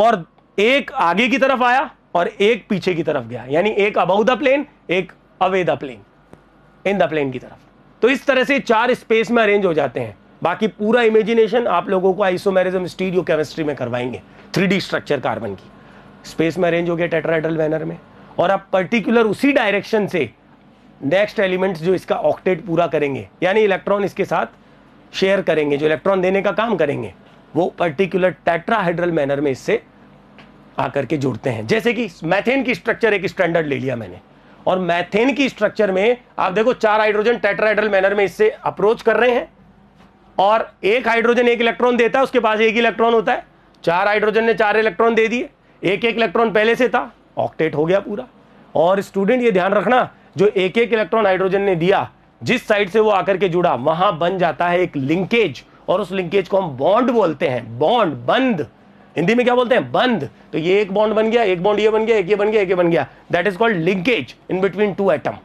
और एक आगे की तरफ आया और एक पीछे की तरफ गया यानी एक अबाउ द प्लेन एक away the plane in the plane की तरफ तो इस तरह से चार स्पेस में अरेंज हो जाते हैं बाकी पूरा इमेजिनेशन आप लोगों को आइसोमेरिज्म स्टीरियो केमिस्ट्री में करवाएंगे थ्री स्ट्रक्चर कार्बन की स्पेस में अरेंज हो गया टेट्राइडल बैनर में और आप पर्टिकुलर उसी डायरेक्शन से नेक्स्ट एलिमेंट्स जो इसका ऑक्टेट पूरा करेंगे यानी इलेक्ट्रॉन इसके साथ शेयर करेंगे जो इलेक्ट्रॉन देने का काम करेंगे वो पर्टिकुलर टेट्राहाइड्रल मैनर में इससे आकर के जुड़ते हैं जैसे कि मैथेन की स्ट्रक्चर एक स्टैंडर्ड ले लिया मैंने और मैथेन की स्ट्रक्चर में आप देखो चार हाइड्रोजन टेट्राहाइड्रल मैनर में इससे अप्रोच कर रहे हैं और एक हाइड्रोजन एक इलेक्ट्रॉन देता है उसके पास एक इलेक्ट्रॉन होता है चार हाइड्रोजन ने चार इलेक्ट्रॉन दे दिए एक एक इलेक्ट्रॉन पहले से था ऑक्टेट हो गया पूरा और स्टूडेंट ये ध्यान रखना जो एक एक इलेक्ट्रॉन हाइड्रोजन ने दिया जिस साइड से वो आकर के जुड़ा वहां बन जाता है एक लिंकेज और उस लिंकेज को हम बॉन्ड बोलते हैं बॉन्ड बंद हिंदी में क्या बोलते हैं बंद तो ये एक बॉन्ड बन गया एक बॉन्ड ये बन गया एक ये बन गया एक ये बन गया that is called linkage in between two atom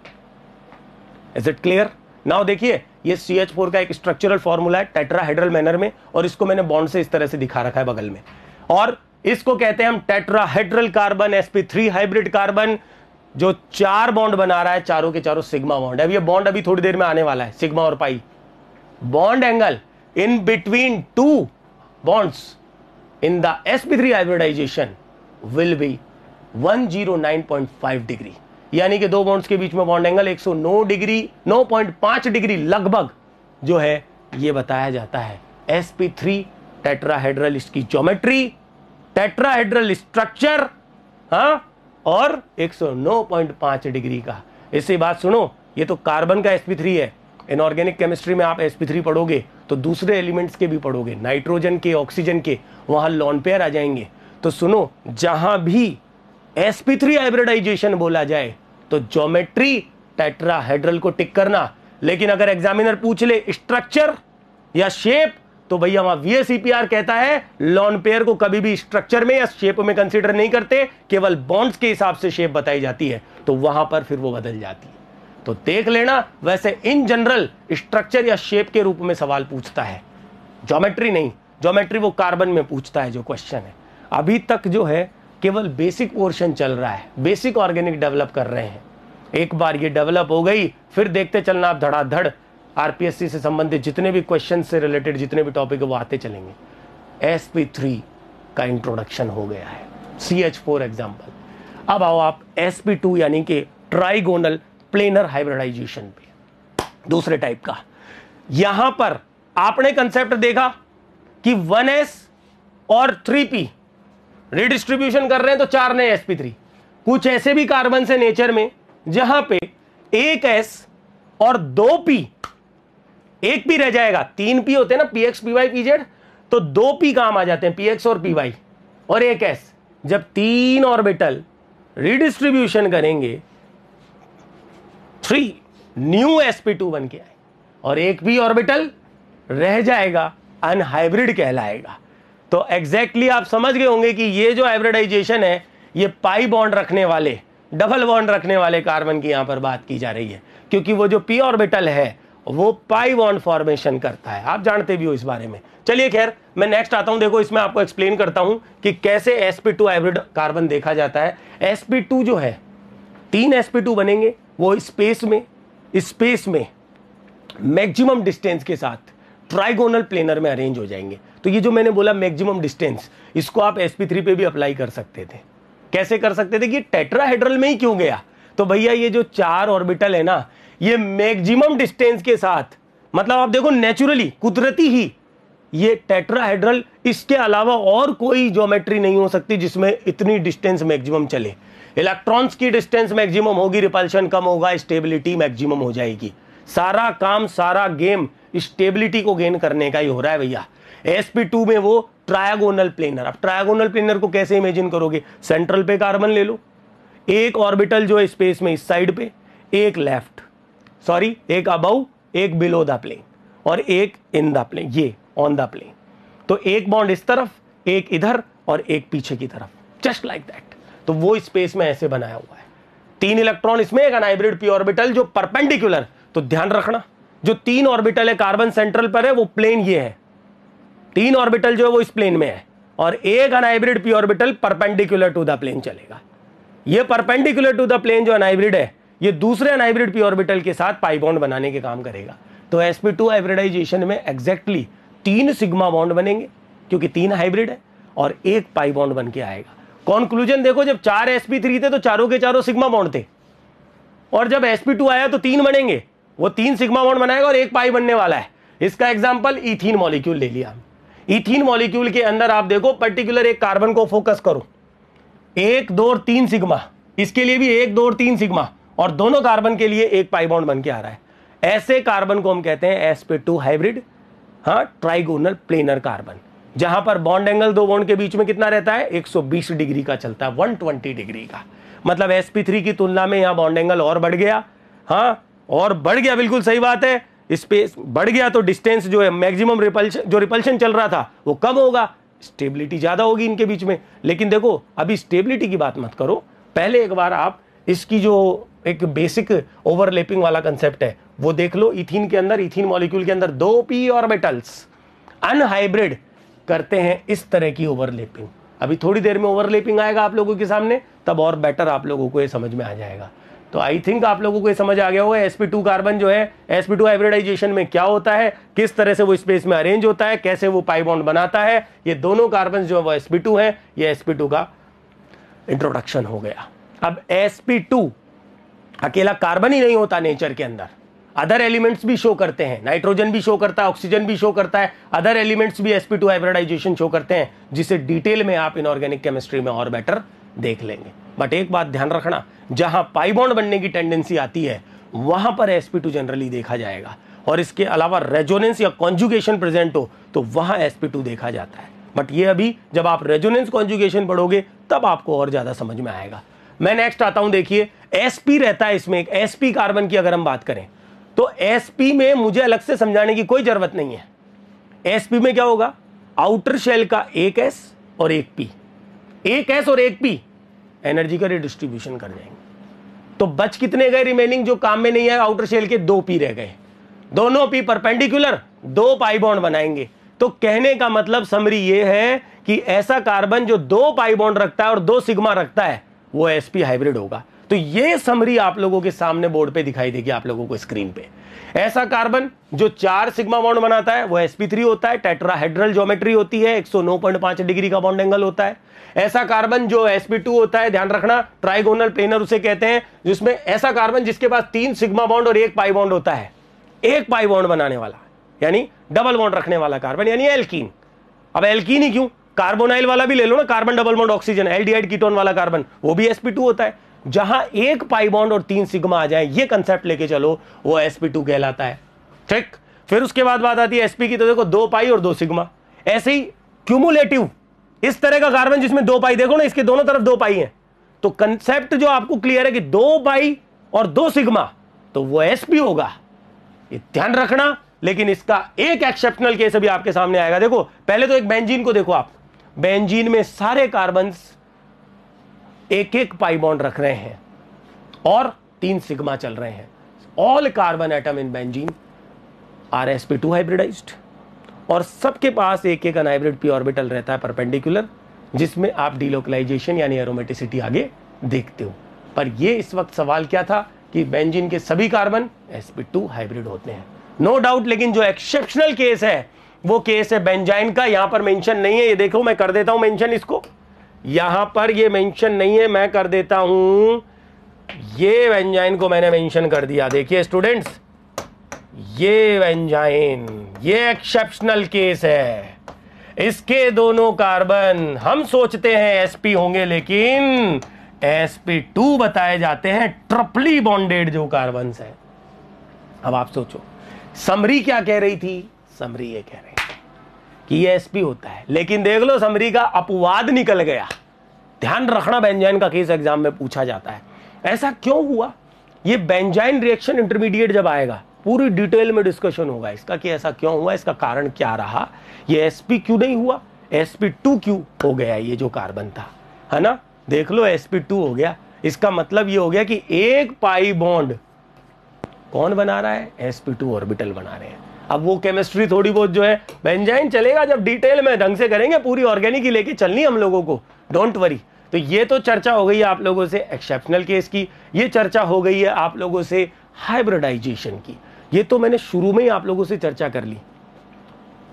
is it clear now देखिए ये सी एच फोर का एक स्ट्रक्चरल फॉर्मूला है टेट्राहेड्रल मैनर में और इसको मैंने बॉन्ड से इस तरह से दिखा रखा है बगल में और इसको कहते हैं हम tetrahedral carbon SP three hybrid carbon जो चार बॉन्ड बना रहा है चारों के चारों सिग्मा बॉन्ड अब ये बॉन्ड अभी थोड़ी देर में आने वाला है सिग्मा और pi bond angle in between two bonds in the three hybridization will be 109.5 degree यानी कि दो बॉन्ड्स के बीच में बॉन्ड एंगल 109 डिग्री 9.5 डिग्री लगभग जो है ये बताया जाता है थ्री टेट्राहेड्रल इसकी ज्योमेट्री टेट्राहेड्रल स्ट्रक्चर हाँ और 109.5 डिग्री का इससे बात सुनो ये तो कार्बन का sp3 है इनऑर्गेनिक केमिस्ट्री में आप sp3 पढ़ोगे तो दूसरे एलिमेंट्स के भी पढ़ोगे नाइट्रोजन के ऑक्सीजन के वहां लॉन पेयर आ जाएंगे तो सुनो जहां भी sp3 हाइब्रिडाइजेशन बोला जाए तो जोमेट्री टेट्राहेड्रल को टिक करना लेकिन अगर एग्जामिनर पूछ ले स्ट्रक्चर या शेप तो भैया वहां वीएसईपीआर कहता है लॉन पेयर को कभी भी स्ट्रक्चर में या शेप में कंसिडर नहीं करते केवल बॉन्ड्स के हिसाब से शेप बताई जाती है तो वहां पर फिर वो बदल जाती है तो देख लेना वैसे इन जनरल स्ट्रक्चर या शेप के रूप में सवाल पूछता है ज्योमेट्री नहीं ज्योमेट्री वो कार्बन में पूछता है जो क्वेश्चन है अभी तक जो है केवल बेसिक पोर्शन चल रहा है बेसिक ऑर्गेनिक डेवलप कर रहे हैं एक बार ये डेवलप हो गई फिर देखते चलना आप धड़ाधड़ आरपीएससी से संबंधित जितने भी क्वेश्चन से रिलेटेड जितने भी टॉपिक है वो आते चलेंगे एस पी थ्री का इंट्रोडक्शन हो गया है सी एच फोर एग्जाम्पल अब आओ आप एस पी टू यानी कि ट्राइगोनल प्लेनर हाइब्रिडाइजेशन पे दूसरे टाइप का यहां पर आपने कंसेप्ट देखा कि 1s और 3p रिडिस्ट्रीब्यूशन कर रहे हैं तो चार नए sp3 कुछ ऐसे भी कार्बन से नेचर में जहां पे 1s और 2p पी एक पी रह जाएगा तीन पी होते हैं ना P X P Y P Z तो दो पी काम आ जाते हैं पी एक्स और पी वाई और एक एस जब तीन ऑर्बिटल रिडिस्ट्रीब्यूशन करेंगे three new S P two बन के आए और एक भी ऑर्बिटल रह जाएगा अनहाइब्रिड कहलाएगा तो एग्जैक्टली exactly आप समझ गए होंगे कि ये जो हाइब्रिडाइजेशन है ये पाई बॉन्ड रखने वाले डबल बॉन्ड रखने वाले कार्बन की यहां पर बात की जा रही है क्योंकि वो जो पी ऑर्बिटल है वो पाई बॉन्ड फॉर्मेशन करता है आप जानते भी हो इस बारे में चलिए खैर मैं नेक्स्ट आता हूं देखो इसमें आपको एक्सप्लेन करता हूं कि कैसे sp2 हाइब्रिड कार्बन देखा जाता है sp2 जो है तीन sp2 बनेंगे वो स्पेस में स्पेस में मैक्सिमम डिस्टेंस के साथ ट्राइगोनल प्लेनर में अरेंज हो जाएंगे तो ये जो मैंने बोला मैक्सिमम डिस्टेंस इसको आप sp3 पे भी अप्लाई कर सकते थे कैसे कर सकते थे कि टेट्राहेड्रल में ही क्यों गया तो भैया ये जो चार ऑर्बिटल है ना ये मैक्सिमम डिस्टेंस के साथ मतलब आप देखो नेचुरली कुदरती ही ये टेट्राहेड्रल इसके अलावा और कोई ज्योमेट्री नहीं हो सकती जिसमें इतनी डिस्टेंस मैक्सिमम चले इलेक्ट्रॉन्स की डिस्टेंस मैक्सिमम होगी रिपल्शन कम होगा स्टेबिलिटी मैक्सिमम हो जाएगी सारा काम सारा गेम स्टेबिलिटी को गेन करने का ही हो रहा है भैया sp2 में वो ट्रायागोनल प्लेनर आप ट्रायागोनल प्लेनर को कैसे इमेजिन करोगे सेंट्रल पे कार्बन ले लो एक ऑर्बिटल जो है स्पेस में इस साइड पे एक लेफ्ट सॉरी एक अबव एक बिलो द प्लेन और एक इन द प्लेन ये ऑन द प्लेन तो एक बॉन्ड इस तरफ एक इधर और एक पीछे की तरफ जस्ट लाइक दैट तो वो स्पेस में ऐसे बनाया हुआ है तीन इलेक्ट्रॉन इसमें एक अनहाइब्रिड पी ऑर्बिटल जो परपेंडिकुलर तो ध्यान रखना जो तीन ऑर्बिटल है कार्बन सेंट्रल पर है वो प्लेन ये है तीन ऑर्बिटल जो है वो इस प्लेन में है और एक unhybrid P orbital perpendicular to the plane चलेगा ये परपेंडिकुलर टू द प्लेन जो अनहाइब्रिड है ये दूसरे अनहाइब्रिड पी ऑर्बिटल के साथ पाई बॉन्ड बनाने के काम करेगा तो एसपी टू हाइब्रिडाइजेशन में एग्जैक्टली exactly तीन सिग्मा बॉन्ड बनेंगे क्योंकि तीन हाइब्रिड है और एक पाई बॉन्ड बन के आएगा कॉन्क्लूजन देखो जब चार एसपी थ्री थे तो चारों के चारों सिग्मा बॉन्ड थे और जब एसपी टू आया तो तीन बनेंगे वो तीन सिग्मा बॉन्ड बनाएगा और एक पाई बनने वाला है इसका एग्जाम्पल इथीन मॉलिक्यूल ले लिया इथिन मॉलिक्यूल के अंदर आप देखो पर्टिकुलर एक कार्बन को फोकस करो एक दो और तीन सिग्मा इसके लिए भी एक दो और तीन सिग्मा और दोनों कार्बन के लिए एक पाइबॉन्ड बन के आ रहा है ऐसे कार्बन को हम कहते हैं एस पे टू हाइब्रिड हाँ ट्राइगोनल प्लेनर कार्बन जहां पर बॉन्ड एंगल दो बॉन्ड के बीच में कितना रहता है 120 डिग्री का चलता है 120 डिग्री का मतलब sp3 की तुलना में यहां बॉन्ड एंगल और बढ़ गया हाँ और बढ़ गया बिल्कुल सही बात है स्पेस बढ़ गया तो डिस्टेंस जो है मैक्सिमम रिपल्शन जो रिपल्शन चल रहा था वो कम होगा स्टेबिलिटी ज़्यादा होगी इनके बीच में लेकिन देखो अभी स्टेबिलिटी की बात मत करो पहले एक बार आप इसकी जो एक बेसिक ओवरलेपिंग वाला कंसेप्ट है वो देख लो इथिन के अंदर इथिन मॉलिक्यूल के अंदर दो पी ऑर्बिटल्स अनहाइब्रिड करते हैं इस तरह की ओवरलेपिंग अभी थोड़ी देर में ओवरलेपिंग आएगा आप लोगों के सामने तब और बेटर आप लोगों को ये समझ में आ जाएगा तो आई थिंक आप लोगों को ये समझ आ गया होगा एस कार्बन जो है एस हाइब्रिडाइजेशन में क्या होता है किस तरह से वो स्पेस में अरेंज होता है कैसे वो पाई बॉन्ड बनाता है ये दोनों कार्बन जो है वो एस है ये एस का इंट्रोडक्शन हो गया अब एस अकेला कार्बन ही नहीं होता नेचर के अंदर अदर एलिमेंट्स भी शो करते हैं नाइट्रोजन भी शो करता है ऑक्सीजन भी शो करता है अदर एलिमेंट्स भी एसपी टू हाइब्रिडाइजेशन शो करते हैं जिसे डिटेल में आप इनऑर्गेनिक केमिस्ट्री में और बेटर देख लेंगे बट एक बात ध्यान रखना जहां पाइबॉन्ड बनने की टेंडेंसी आती है वहां पर एसपी टू जनरली देखा जाएगा और इसके अलावा रेजोनेंस या कॉन्जुगेशन प्रेजेंट हो तो वहां एसपी टू देखा जाता है बट ये अभी जब आप रेजोनेंस कॉन्जुगेशन पढ़ोगे तब आपको और ज़्यादा समझ में आएगा मैं नेक्स्ट आता हूं देखिए एसपी रहता है इसमें एसपी कार्बन की अगर हम बात करें तो एसपी में मुझे अलग से समझाने की कोई जरूरत नहीं है एसपी में क्या होगा आउटर शेल का एक एस और एक पी एक एस और एक पी एनर्जी का रिडिस्ट्रीब्यूशन कर जाएंगे तो बच कितने गए रिमेनिंग जो काम में नहीं है आउटर शेल के दो पी रह गए दोनों पी परपेंडिकुलर दो पाइबॉन्ड बनाएंगे तो कहने का मतलब समरी यह है कि ऐसा कार्बन जो दो पाइबॉन्ड रखता है और दो सिग्मा रखता है वो एस हाइब्रिड होगा तो ये समरी आप लोगों के सामने बोर्ड पे दिखाई देगी आप लोगों को स्क्रीन पे ऐसा कार्बन जो चार सिग्मा बॉन्ड बनाता है वो sp3 होता है टेट्राहेड्रल ज्योमेट्री होती है 109.5 डिग्री का बॉन्ड एंगल होता है ऐसा कार्बन जो sp2 होता है ध्यान रखना ट्राइगोनल प्लेनर उसे कहते हैं जिसमें ऐसा कार्बन जिसके पास तीन सिग्मा बॉन्ड और एक पाई बॉन्ड होता है एक पाई बॉन्ड बनाने वाला यानी डबल बॉन्ड रखने वाला कार्बन यानी एल्कीन अब एल्कीन ही क्यों कार्बोनाइल वाला भी ले लो ना carbon double bond oxygen aldehyde ketone वाला कार्बन वो भी sp2 होता है जहां एक पाई बॉन्ड और तीन सिग्मा आ जाए ये कंसेप्ट लेके चलो वो sp2 कहलाता है ठीक फिर उसके बाद बात आती है एसपी की तो देखो दो पाई और दो सिग्मा ऐसे ही क्यूमुलेटिव इस तरह का कार्बन जिसमें दो पाई देखो ना इसके दोनों तरफ दो पाई है तो कंसेप्ट जो आपको क्लियर है कि दो पाई और दो सिग्मा तो वो एसपी होगा ये ध्यान रखना लेकिन इसका एक एक्सेप्शनल केस अभी आपके सामने आएगा देखो पहले तो एक बेंजीन को देखो आप बेंजीन में सारे कार्बन एक एक पाई बॉन्ड रख रहे हैं और तीन सिग्मा चल रहे हैं all carbon atom in benzene are s P two hybridise और सबके पास एक एक अनहाइब्रिड पी ऑर्बिटल रहता है परपेंडिकुलर जिसमें आप डिलोकलाइजेशन यानी एरोमेटिसिटी आगे देखते हो पर ये इस वक्त सवाल क्या था कि बेंजीन के सभी कार्बन एसपी टू हाइब्रिड होते हैं नो no डाउट लेकिन जो एक्सेप्शनल केस है वो केस है बेंजाइन का यहां पर मेंशन नहीं है ये देखो मैं कर देता हूं मेंशन इसको यहां पर ये मेंशन नहीं है मैं कर देता हूं ये वेंजाइन को मैंने मेंशन कर दिया देखिए स्टूडेंट्स ये वेंजाइन ये एक्सेप्शनल केस है इसके दोनों कार्बन हम सोचते हैं एसपी होंगे लेकिन एसपी टू बताए जाते हैं ट्रपली बॉन्डेड जो कार्बन है अब आप सोचो समरी क्या कह रही थी समरी ये कह रही कि ये एसपी होता है लेकिन देख लो समरी का अपवाद निकल गया ध्यान रखना बेंजाइन का केस एग्जाम में पूछा जाता है ऐसा क्यों हुआ ये बेंजाइन रिएक्शन इंटरमीडिएट जब आएगा पूरी डिटेल में डिस्कशन होगा इसका कि ऐसा क्यों हुआ इसका कारण क्या रहा ये एसपी क्यों नहीं हुआ एसपी टू क्यू हो गया ये जो कार्बन था है ना देख लो एसपी टू हो गया इसका मतलब ये हो गया कि एक पाई बॉन्ड कौन बना रहा है एसपी टू ऑर्बिटल बना रहे हैं अब वो केमिस्ट्री थोड़ी बहुत जो है बेंजाइन चलेगा जब डिटेल में ढंग से करेंगे पूरी ऑर्गेनिक ही लेके चलनी हम लोगों को डोंट वरी तो ये तो चर्चा हो गई है आप लोगों से एक्सेप्शनल केस की ये चर्चा हो गई है आप लोगों से हाइब्रिडाइजेशन की ये तो मैंने शुरू में ही आप लोगों से चर्चा कर ली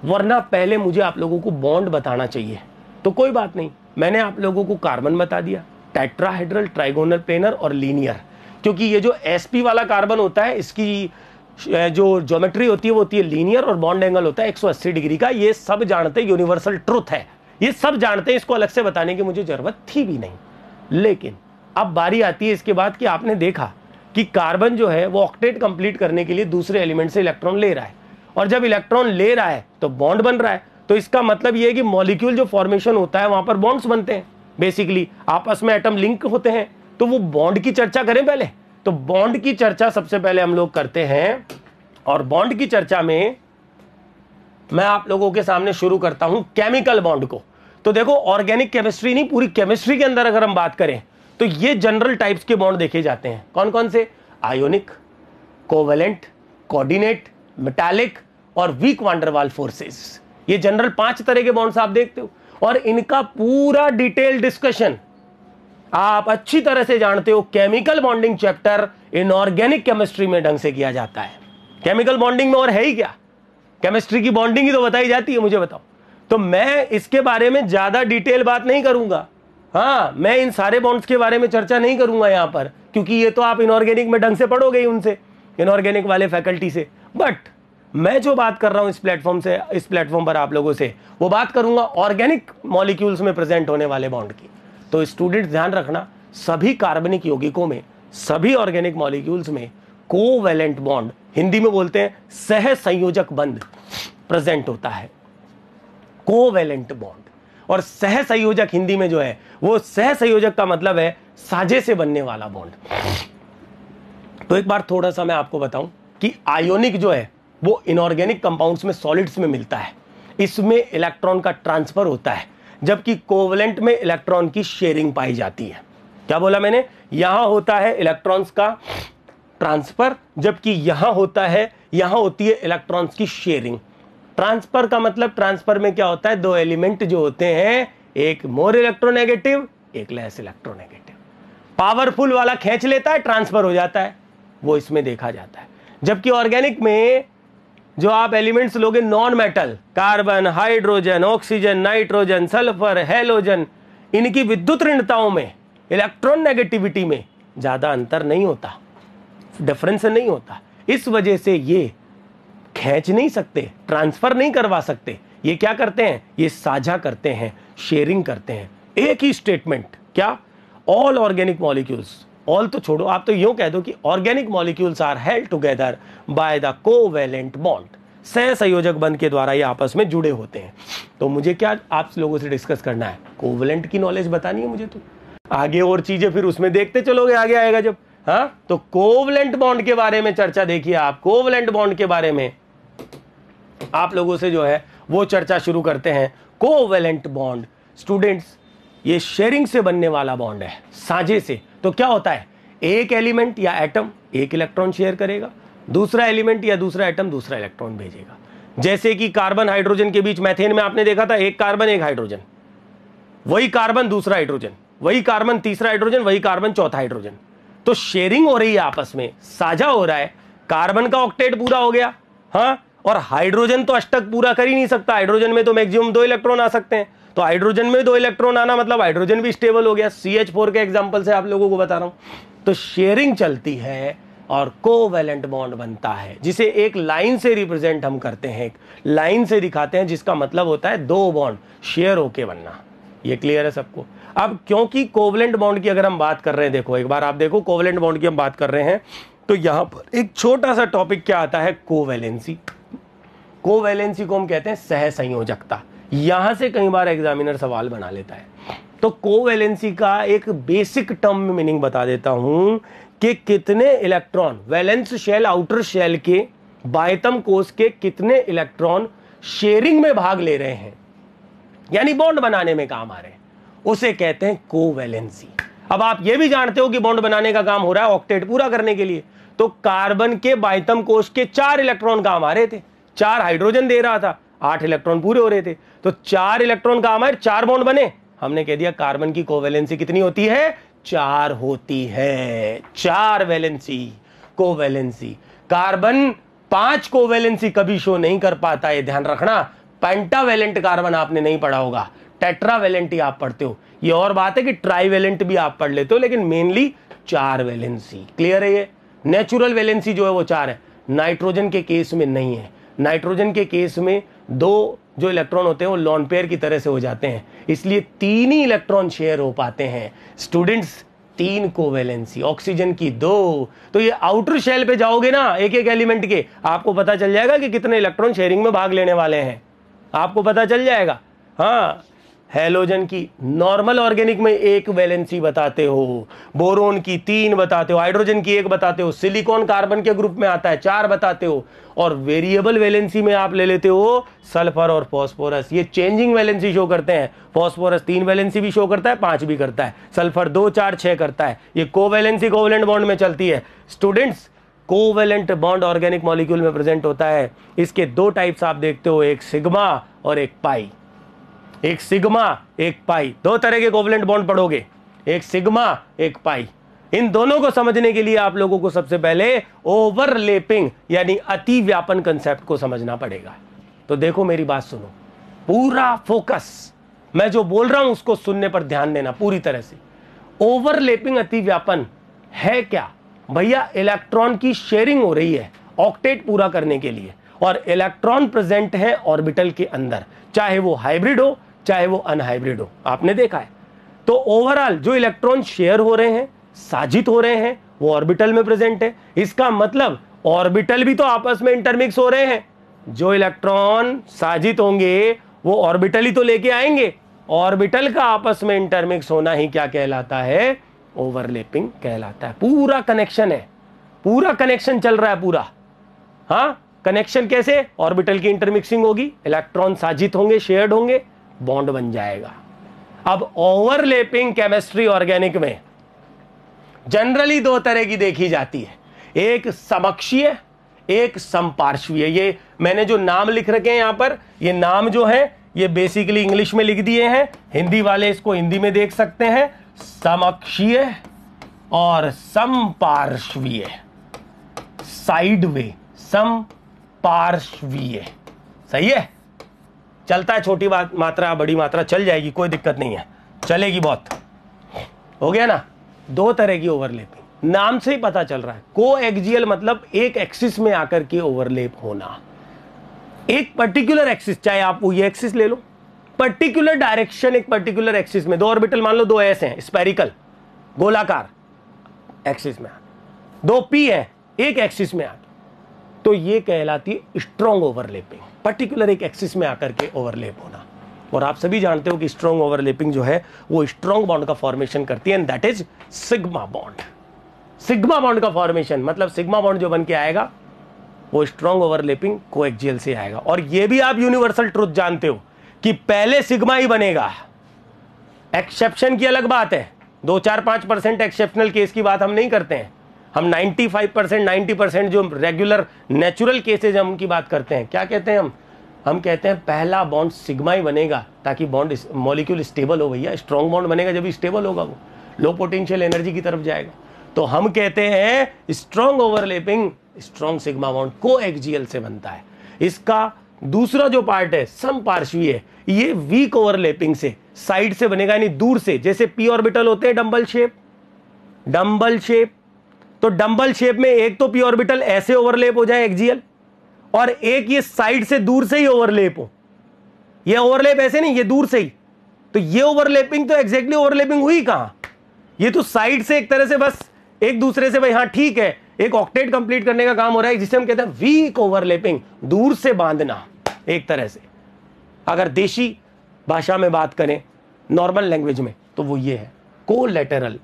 वरना पहले मुझे आप लोगों को बॉन्ड बताना चाहिए तो कोई बात नहीं मैंने आप लोगों को कार्बन बता दिया टेट्राहेड्रल ट्राइगोनल प्लेनर और लीनियर क्योंकि ये जो एसपी वाला कार्बन होता है इसकी जो ज्योमेट्री होती है वो होती है लीनियर और बॉन्ड एंगल होता है 180 डिग्री का ये सब जानते हैं यूनिवर्सल ट्रुथ है ये सब जानते हैं इसको अलग से बताने की मुझे ज़रूरत थी भी नहीं लेकिन अब बारी आती है इसके बाद कि आपने देखा कि कार्बन जो है वो ऑक्टेट कंप्लीट करने के लिए दूसरे एलिमेंट से इलेक्ट्रॉन ले रहा है और जब इलेक्ट्रॉन ले रहा है तो बॉन्ड बन रहा है तो इसका मतलब ये है कि मॉलिक्यूल जो फॉर्मेशन होता है वहां पर बॉन्ड्स बनते हैं बेसिकली आपस में एटम लिंक होते हैं तो वो बॉन्ड की चर्चा करें पहले तो बॉन्ड की चर्चा सबसे पहले हम लोग करते हैं और बॉन्ड की चर्चा में मैं आप लोगों के सामने शुरू करता हूं केमिकल बॉन्ड को तो देखो ऑर्गेनिक केमिस्ट्री नहीं पूरी केमिस्ट्री के अंदर अगर हम बात करें तो ये जनरल टाइप्स के बॉन्ड देखे जाते हैं कौन कौन से आयोनिक कोवेलेंट कोऑर्डिनेट मेटालिक और वीक वांडरवाल फोर्सेस ये जनरल पांच तरह के बॉन्ड्स आप देखते हो और इनका पूरा डिटेल डिस्कशन आप अच्छी तरह से जानते हो chemical bonding chapter inorganic chemistry में ढंग से किया जाता है केमिकल बॉन्डिंग में और है ही क्या केमिस्ट्री की बॉन्डिंग ही तो बताई जाती है मुझे बताओ तो मैं इसके बारे में ज़्यादा डिटेल बात नहीं करूंगा हाँ मैं इन सारे बॉन्ड्स के बारे में चर्चा नहीं करूंगा यहां पर क्योंकि ये तो आप इनऑर्गेनिक में ढंग से पढ़ोगे ही उनसे इनऑर्गेनिक वाले फैकल्टी से बट मैं जो बात कर रहा हूं इस प्लेटफॉर्म से इस प्लेटफॉर्म पर आप लोगों से वो बात करूंगा ऑर्गेनिक मॉलिक्यूल्स में प्रेजेंट होने वाले बॉन्ड की तो स्टूडेंट ध्यान रखना सभी कार्बनिक यौगिकों में सभी ऑर्गेनिक मॉलिक्यूल्स में कोवेलेंट बॉन्ड हिंदी में बोलते हैं सह संयोजक बंध प्रेजेंट होता है कोवेलेंट बॉन्ड और सह संयोजक हिंदी में जो है वो सह संयोजक का मतलब है साझे से बनने वाला बॉन्ड तो एक बार थोड़ा सा मैं आपको बताऊं कि आयोनिक जो है वो इनऑर्गेनिक कंपाउंड्स में सॉलिड्स में मिलता है इसमें इलेक्ट्रॉन का ट्रांसफर होता है जबकि कोवलेंट में इलेक्ट्रॉन की शेयरिंग पाई जाती है क्या बोला मैंने यहां होता है इलेक्ट्रॉन्स का ट्रांसफर जबकि यहां होता है यहां होती है इलेक्ट्रॉन्स की शेयरिंग ट्रांसफर का मतलब ट्रांसफर में क्या होता है दो एलिमेंट जो होते हैं एक मोर इलेक्ट्रोनेगेटिव एक लेस इलेक्ट्रोनेगेटिव पावरफुल वाला खींच लेता है ट्रांसफर हो जाता है वो इसमें देखा जाता है जबकि ऑर्गेनिक में जो आप एलिमेंट्स लोगे non metal carbon hydrogen oxygen nitrogen sulphur halogen इनकी विद्युत ऋणताओं में इलेक्ट्रॉन नेगेटिविटी में ज़्यादा अंतर नहीं होता डिफरेंस नहीं होता इस वजह से ये खींच नहीं सकते ट्रांसफ़र नहीं करवा सकते ये क्या करते हैं ये साझा करते हैं शेयरिंग करते हैं एक ही स्टेटमेंट क्या ऑल ऑर्गेनिक मॉलिक्यूल्स ऑल तो छोड़ो आप तो यू कह दो कि organic molecules are held together by the covalent bond सह संयोजक बंध के द्वारा ये आपस में जुड़े होते हैं तो मुझे क्या आप लोगों से डिस्कस करना है कोवेलेंट की नॉलेज बतानी है मुझे तो आगे और चीज़ें फिर उसमें देखते चलोगे आगे आएगा जब हाँ तो कोवलेंट बॉन्ड के बारे में चर्चा देखिए आप कोवलेंट बॉन्ड के बारे में आप लोगों से जो है वो चर्चा शुरू करते हैं कोवेलेंट बॉन्ड स्टूडेंट्स ये शेयरिंग से बनने वाला बॉन्ड है साझे से तो क्या होता है एक एलिमेंट या एटम एक इलेक्ट्रॉन शेयर करेगा दूसरा एलिमेंट या दूसरा एटम दूसरा इलेक्ट्रॉन भेजेगा जैसे कि कार्बन हाइड्रोजन के बीच मैथेन में आपने देखा था एक कार्बन एक हाइड्रोजन वही कार्बन दूसरा हाइड्रोजन वही कार्बन तीसरा हाइड्रोजन वही कार्बन चौथा हाइड्रोजन तो शेयरिंग हो रही है आपस में साझा हो रहा है कार्बन का ऑक्टेट पूरा हो गया हाँ और हाइड्रोजन तो अष्टक पूरा कर ही नहीं सकता हाइड्रोजन में तो मैक्सिमम दो इलेक्ट्रॉन आ सकते हैं तो हाइड्रोजन में दो इलेक्ट्रॉन आना मतलब हाइड्रोजन भी स्टेबल हो गया सी एच फोर के एग्जाम्पल से आप लोगों को बता रहा हूं तो शेयरिंग चलती है और कोवेलेंट बॉन्ड बनता है जिसे एक लाइन से रिप्रेजेंट हम करते हैं लाइन से दिखाते हैं जिसका मतलब होता है दो बॉन्ड शेयर होके बनना ये क्लियर है सबको अब क्योंकि कोवलेंट बॉन्ड की अगर हम बात कर रहे हैं देखो एक बार आप देखो कोवलेंट बॉन्ड की हम बात कर रहे हैं तो यहां पर एक छोटा सा टॉपिक क्या आता है कोवेलेंसी कोवेलेंसी को हम कहते हैं सह संयोजकता यहां से कई बार एग्जामिनर सवाल बना लेता है तो कोवेलेंसी का एक बेसिक टर्म में मीनिंग बता देता हूं कि कितने electron valence shell outer shell के बायतम कोष के कितने इलेक्ट्रॉन शेयरिंग में भाग ले रहे हैं यानी बॉन्ड बनाने में काम आ रहे हैं उसे कहते हैं कोवेलेंसी अब आप यह भी जानते हो कि बॉन्ड बनाने का काम हो रहा है ऑक्टेट पूरा करने के लिए तो कार्बन के बायतम कोष के चार इलेक्ट्रॉन काम आ रहे थे चार हाइड्रोजन दे रहा था आठ इलेक्ट्रॉन पूरे हो रहे थे तो चार इलेक्ट्रॉन का हमारे चार बॉन्ड बने हमने कह दिया कार्बन की कोवेलेंसी कितनी होती है चार होती है चार वैलेंसी कोवेलेंसी कार्बन पांच कोवेलेंसी कभी शो नहीं कर पाता ये ध्यान रखना पेंटावेलेंट कार्बन आपने नहीं पढ़ा होगा टेट्रावेलेंट ही आप पढ़ते हो ये और बात है कि ट्राईवेलेंट भी आप पढ़ लेते हो लेकिन मेनली चार वैलेंसी क्लियर है ये नेचुरल वैलेंसी जो है वो चार है नाइट्रोजन के केस में नहीं है नाइट्रोजन के केस में दो जो इलेक्ट्रॉन होते हैं वो लॉन पेयर की तरह से हो जाते हैं इसलिए तीन ही इलेक्ट्रॉन शेयर हो पाते हैं स्टूडेंट्स तीन कोवेलेंसी ऑक्सीजन की दो तो ये आउटर शेल पे जाओगे ना एक एक एलिमेंट के आपको पता चल जाएगा कि कितने इलेक्ट्रॉन शेयरिंग में भाग लेने वाले हैं आपको पता चल जाएगा हाँ हेलोजन की नॉर्मल ऑर्गेनिक में एक वैलेंसी बताते हो बोरोन की तीन बताते हो हाइड्रोजन की एक बताते हो सिलिकॉन कार्बन के ग्रुप में आता है चार बताते हो और वेरिएबल वैलेंसी में आप ले लेते हो सल्फर और फॉस्फोरस ये चेंजिंग वैलेंसी शो करते हैं फॉस्फोरस तीन वैलेंसी भी शो करता है पांच भी करता है सल्फर दो चार छह करता है ये वैलेंसी कोवलेंट बॉन्ड में चलती है students covalent bond organic molecule में प्रेजेंट होता है इसके दो टाइप्स आप देखते हो एक सिग्मा और एक पाई एक सिग्मा एक पाई दो तरह के कोवलेंट बॉन्ड पढ़ोगे एक सिग्मा एक पाई इन दोनों को समझने के लिए आप लोगों को सबसे पहले ओवरलेपिंग यानी अति व्यापन कंसेप्ट को समझना पड़ेगा तो देखो मेरी बात सुनो पूरा फोकस मैं जो बोल रहा हूं उसको सुनने पर ध्यान देना पूरी तरह से ओवरलेपिंग अति व्यापन है क्या भैया इलेक्ट्रॉन की शेयरिंग हो रही है ऑक्टेट पूरा करने के लिए और इलेक्ट्रॉन प्रेजेंट है ऑर्बिटल के अंदर चाहे वो हाइब्रिड हो चाहे वो अनहाइब्रिड हो आपने देखा है तो ओवरऑल जो इलेक्ट्रॉन शेयर हो रहे हैं साजित हो रहे हैं वो ऑर्बिटल में प्रेजेंट है इसका मतलब ऑर्बिटल भी तो आपस में इंटरमिक्स हो रहे हैं जो इलेक्ट्रॉन साजित होंगे वो ऑर्बिटल ही तो लेके आएंगे ऑर्बिटल का आपस में इंटरमिक्स होना ही क्या कहलाता है ओवरलेपिंग कहलाता है पूरा कनेक्शन है पूरा कनेक्शन चल रहा है पूरा हाँ कनेक्शन कैसे ऑर्बिटल की इंटरमिक्सिंग होगी इलेक्ट्रॉन साजित होंगे शेयर्ड होंगे बॉन्ड बन जाएगा अब ओवरलेपिंग केमिस्ट्री ऑर्गेनिक में जनरली दो तरह की देखी जाती है एक समक्षीय एक संपार्श्वीय ये मैंने जो नाम लिख रखे हैं यहां पर ये नाम जो है ये बेसिकली इंग्लिश में लिख दिए हैं हिंदी वाले इसको हिंदी में देख सकते हैं समक्षीय और संपार्श्वीय साइड वे संपार्श्वीय सही है चलता है छोटी मात्रा बड़ी मात्रा चल जाएगी कोई दिक्कत नहीं है चलेगी बहुत हो गया ना दो तरह की ओवरलेपिंग नाम से ही पता चल रहा है को एक्जियल मतलब एक एक्सिस में आकर के ओवरलेप होना एक पर्टिकुलर एक्सिस चाहे आप वो ये एक्सिस ले लो पर्टिकुलर डायरेक्शन एक पर्टिकुलर एक्सिस में दो ऑर्बिटल मान लो दो एस हैं स्पेरिकल गोलाकार एक्सिस में दो पी है एक एक्सिस में आ तो ये कहलाती है स्ट्रॉन्ग ओवरलेपिंग पर्टिकुलर एक एक्सिस में आकर के ओवरलेप होना और आप सभी जानते हो कि स्ट्रॉन्ग ओवरलेपिंग जो है वो स्ट्रॉन्ग बॉन्ड का फॉर्मेशन करती है and that is sigma bond sigma bond का फॉर्मेशन मतलब सिग्मा बॉन्ड जो बन के आएगा वो स्ट्रॉन्ग ओवरलेपिंग कोएक्जियल से आएगा और ये भी आप यूनिवर्सल ट्रुथ जानते हो कि पहले सिग्मा ही बनेगा एक्सेप्शन की अलग बात है दो चार पांच परसेंट एक्सेप्शनल केस की बात हम नहीं करते हैं हम 95 परसेंट नाइन्टी परसेंट जो रेगुलर नेचुरल केसेज हम उनकी बात करते हैं क्या कहते हैं हम हम कहते हैं पहला बॉन्ड सिग्मा ही बनेगा ताकि बॉन्ड मॉलिक्यूल स्टेबल हो भैया स्ट्रॉन्ग बॉन्ड बनेगा जब स्टेबल होगा वो लो पोटेंशियल एनर्जी की तरफ जाएगा तो हम कहते हैं strong overlapping strong sigma bond को एक्जीएल से बनता है इसका दूसरा जो पार्ट है सम पार्श्वी है ये वीक ओवरलेपिंग से साइड से बनेगा यानी दूर से जैसे पी ऑर्बिटल होते हैं डम्बल शेप डम्बल शेप तो डंबल शेप में एक तो पी ऑर्बिटल ऐसे ओवरलेप हो जाए एक्जीएल और एक ये साइड से दूर से ही ओवरलेप हो ये ओवरलेप ऐसे नहीं ये दूर से ही तो ये ओवरलेपिंग तो एग्जैक्टली ओवरलेपिंग हुई कहां ये तो साइड से एक तरह से बस एक दूसरे से भाई हाँ ठीक है एक ऑक्टेट कंप्लीट करने का काम हो रहा है जिसे हम कहते हैं वीक ओवरलेपिंग दूर से बांधना एक तरह से अगर देशी भाषा में बात करें नॉर्मल लैंग्वेज में तो वो ये है कोलेटरल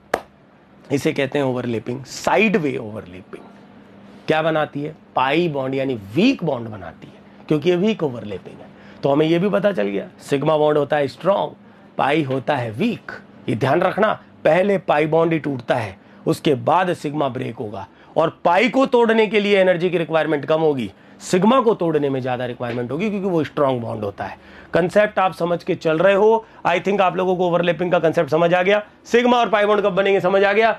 इसे कहते हैं ओवरलेपिंग साइड वे ओवरलेपिंग क्या बनाती है पाई बॉन्ड यानी वीक बॉन्ड बनाती है क्योंकि ये वीक ओवरलेपिंग है तो हमें यह भी पता चल गया सिग्मा बॉन्ड होता है स्ट्रॉन्ग पाई होता है वीक ये ध्यान रखना पहले पाई बॉन्ड ही टूटता है उसके बाद सिग्मा ब्रेक होगा और पाई को तोड़ने के लिए एनर्जी की रिक्वायरमेंट कम होगी सिग्मा को तोड़ने में ज़्यादा रिक्वायरमेंट होगी क्योंकि वो स्ट्रांग बॉन्ड होता है कंसेप्ट आप समझ के चल रहे हो आई थिंक आप लोगों को ओवरलैपिंग का कंसेप्ट समझ आ गया सिग्मा और पाई कब बनेंगे समझ आ गया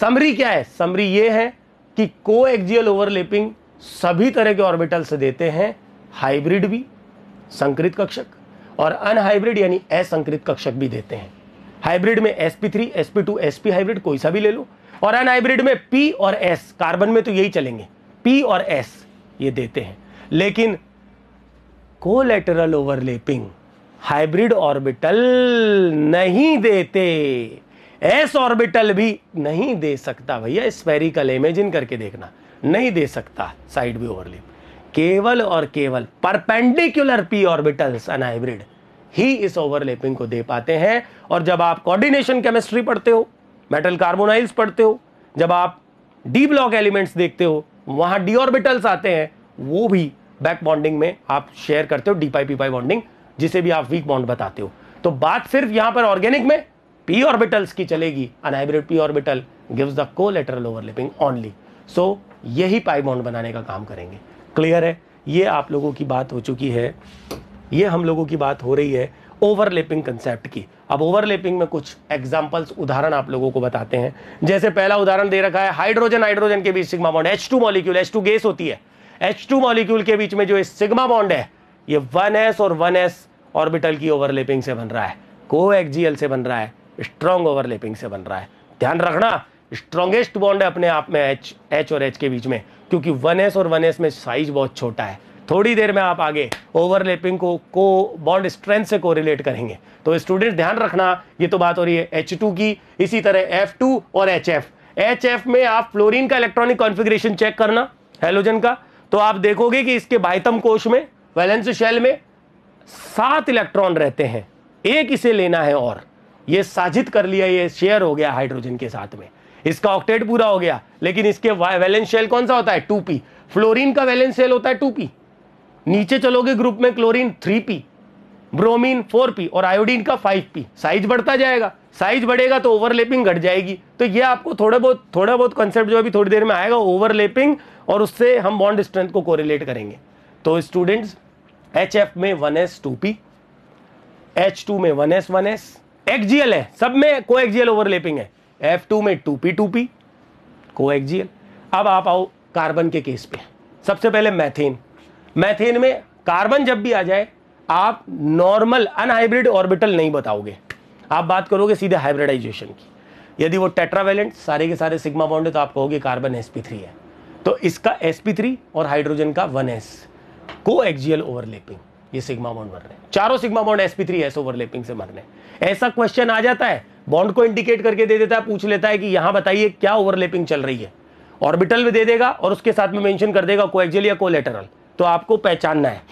समरी क्या है समरी ये है कि को एक्जियल ओवरलैपिंग सभी तरह के ऑर्बिटल से देते हैं हाइब्रिड भी संकृत कक्षक और अनहाइब्रिड यानी असंकृत कक्षक भी देते हैं हाइब्रिड में sp3, sp2, sp हाइब्रिड कोई सा भी ले लो और अनहाइब्रिड में p और s कार्बन में तो यही चलेंगे p और s ये देते हैं लेकिन कोलेटरल ओवरलेपिंग हाइब्रिड ऑर्बिटल नहीं देते एस ऑर्बिटल भी नहीं दे सकता भैया स्पेरिकल इमेजिन करके देखना नहीं दे सकता साइड भी ओवरलेप केवल और केवल perpendicular p orbitals unhybrid ही इस ओवरलेपिंग को दे पाते हैं और जब आप कोऑर्डिनेशन केमिस्ट्री पढ़ते हो मेटल कार्बोनाइल्स पढ़ते हो जब आप डी ब्लॉक एलिमेंट्स देखते हो वहां डी ऑर्बिटल्स आते हैं वो भी बैक बॉन्डिंग में आप शेयर करते हो d pi p pi bonding जिसे भी आप वीक बॉन्ड बताते हो तो बात सिर्फ यहां पर ऑर्गेनिक में पी ऑर्बिटल्स की चलेगी unhybrid P orbital gives the collateral overlapping only so यही पाई बॉन्ड बनाने का काम करेंगे क्लियर है ये आप लोगों की बात हो चुकी है ये हम लोगों की बात हो रही है ओवरलेपिंग कंसेप्ट की अब ओवरलेपिंग में कुछ एग्जाम्पल्स उदाहरण आप लोगों को बताते हैं जैसे पहला उदाहरण दे रखा है हाइड्रोजन हाइड्रोजन के बीच sigma bond H two molecule H two gas होती है एच टू मॉलिक्यूल के बीच में जो सिग्मा बॉन्ड है ये वन एस और वन एस ऑर्बिटल की ओवरलेपिंग से बन रहा है को एक्जीएल से बन रहा है स्ट्रॉन्ग ओवरलेपिंग से बन रहा है ध्यान रखना स्ट्रॉन्गेस्ट बॉन्ड है अपने आप में एच एच और एच के बीच में क्योंकि वन एस और वन एस में साइज बहुत छोटा है थोड़ी देर में आप आगे ओवरलैपिंग को को बॉन्ड स्ट्रेंथ से कोरिलेट करेंगे तो स्टूडेंट ध्यान रखना ये तो बात हो रही है एच की इसी तरह एफ और एच एफ में आप फ्लोरीन का इलेक्ट्रॉनिक कॉन्फिग्रेशन चेक करना हेलोजन का तो आप देखोगे कि इसके बाह्यतम कोश में वैलेंस शेल में सात इलेक्ट्रॉन रहते हैं एक इसे लेना है और ये साजित कर लिया ये शेयर हो गया हाइड्रोजन के साथ में इसका ऑक्टेट पूरा हो गया लेकिन इसके वैलेंस शेल कौन सा होता है टू पी फ्लोरीन का वैलेंस शेल होता है टू पी नीचे चलोगे ग्रुप में chlorine three p bromine four p और आयोडीन का फाइव पी साइज बढ़ता जाएगा साइज बढ़ेगा तो ओवरलेपिंग घट जाएगी तो ये आपको थोड़ा बहुत थोड़ा बहुत कॉन्सेप्ट जो अभी थोड़ी देर में आएगा ओवरलेपिंग और उससे हम बॉन्ड स्ट्रेंथ को कोरिलेट करेंगे तो स्टूडेंट्स एच एफ में one S two p H two में one s one s axial है सब में को एक्जियल ओवरलेपिंग है एफ टू में टू पी टू पी को एक्जीएल अब आप आओ कार्बन के केस पे सबसे पहले मैथेन मैथेन में कार्बन जब भी आ जाए आप नॉर्मल अनहाइब्रिड ऑर्बिटल नहीं बताओगे आप बात करोगे सीधे हाइब्रिडाइजेशन की यदि वो टेट्रावेलेंट सारे के सारे सिग्मा बॉन्ड है तो आप कहोगे कार्बन एस है तो इसका एस और हाइड्रोजन का वन एस को एक्जियल ओवरलेपिंग ये सिग्मा बॉन्ड बन रहे हैं चारों sigma bond s P three s overlapping से बन रहे हैं ऐसा क्वेश्चन आ जाता है बॉन्ड को इंडिकेट करके दे देता है पूछ लेता है कि यहां बताइए क्या ओवरलेपिंग चल रही है ऑर्बिटल में दे देगा और उसके साथ में मेंशन कर देगा को या कोलेटरल तो आपको पहचानना है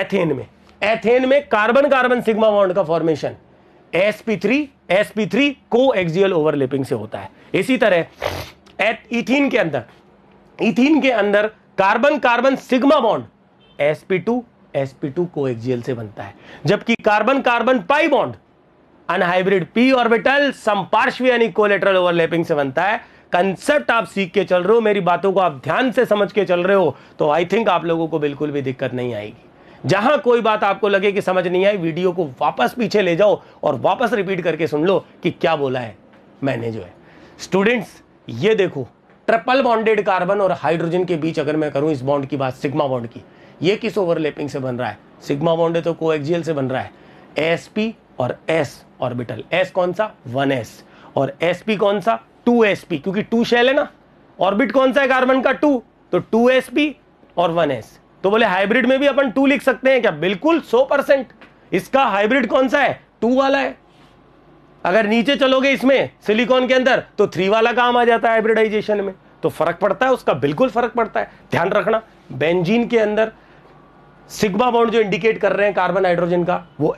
एथेन में एथेन में कार्बन कार्बन सिग्मा बॉन्ड का फॉर्मेशन sp3 sp3 को एक्सियल ओवरलेपिंग से होता है इसी तरह इथिन के अंदर इथिन के अंदर carbon carbon sigma bond sp2 sp2 को एक्सियल से बनता है जबकि carbon carbon pi bond unhybrid P orbital सम यानी कोलेट्रल ओवरलेपिंग से बनता है कंसेप्ट आप सीख के चल रहे हो मेरी बातों को आप ध्यान से समझ के चल रहे हो तो आई थिंक आप लोगों को बिल्कुल भी दिक्कत नहीं आएगी जहां कोई बात आपको लगे कि समझ नहीं आई वीडियो को वापस पीछे ले जाओ और वापस रिपीट करके सुन लो कि क्या बोला है मैंने जो है स्टूडेंट्स ये देखो ट्रिपल बॉन्डेड कार्बन और हाइड्रोजन के बीच अगर मैं करूं इस बॉन्ड की बात सिग्मा बॉन्ड की ये किस ओवरलैपिंग से बन रहा है सिग्मा बॉन्ड है तो कोएक्जियल से बन रहा है एस और एस ऑर्बिटल एस कौन सा वन एस और एस कौन सा टू एस पी क्योंकि टू शेल है ना ऑर्बिट कौन सा है कार्बन का टू तो टू एस पी और वन एस तो बोले हाइब्रिड में भी अपन टू लिख सकते हैं क्या बिल्कुल सो परसेंट इसका हाइब्रिड कौन सा है टू वाला है अगर नीचे चलोगे इसमें सिलिकॉन के अंदर तो थ्री वाला काम आ जाता है हाइब्रिडाइजेशन में तो फर्क पड़ता है उसका बिल्कुल फर्क पड़ता है ध्यान रखना बेंजीन के अंदर सिग्मा बॉन्ड जो इंडिकेट कर रहे हैं कार्बन हाइड्रोजन का वो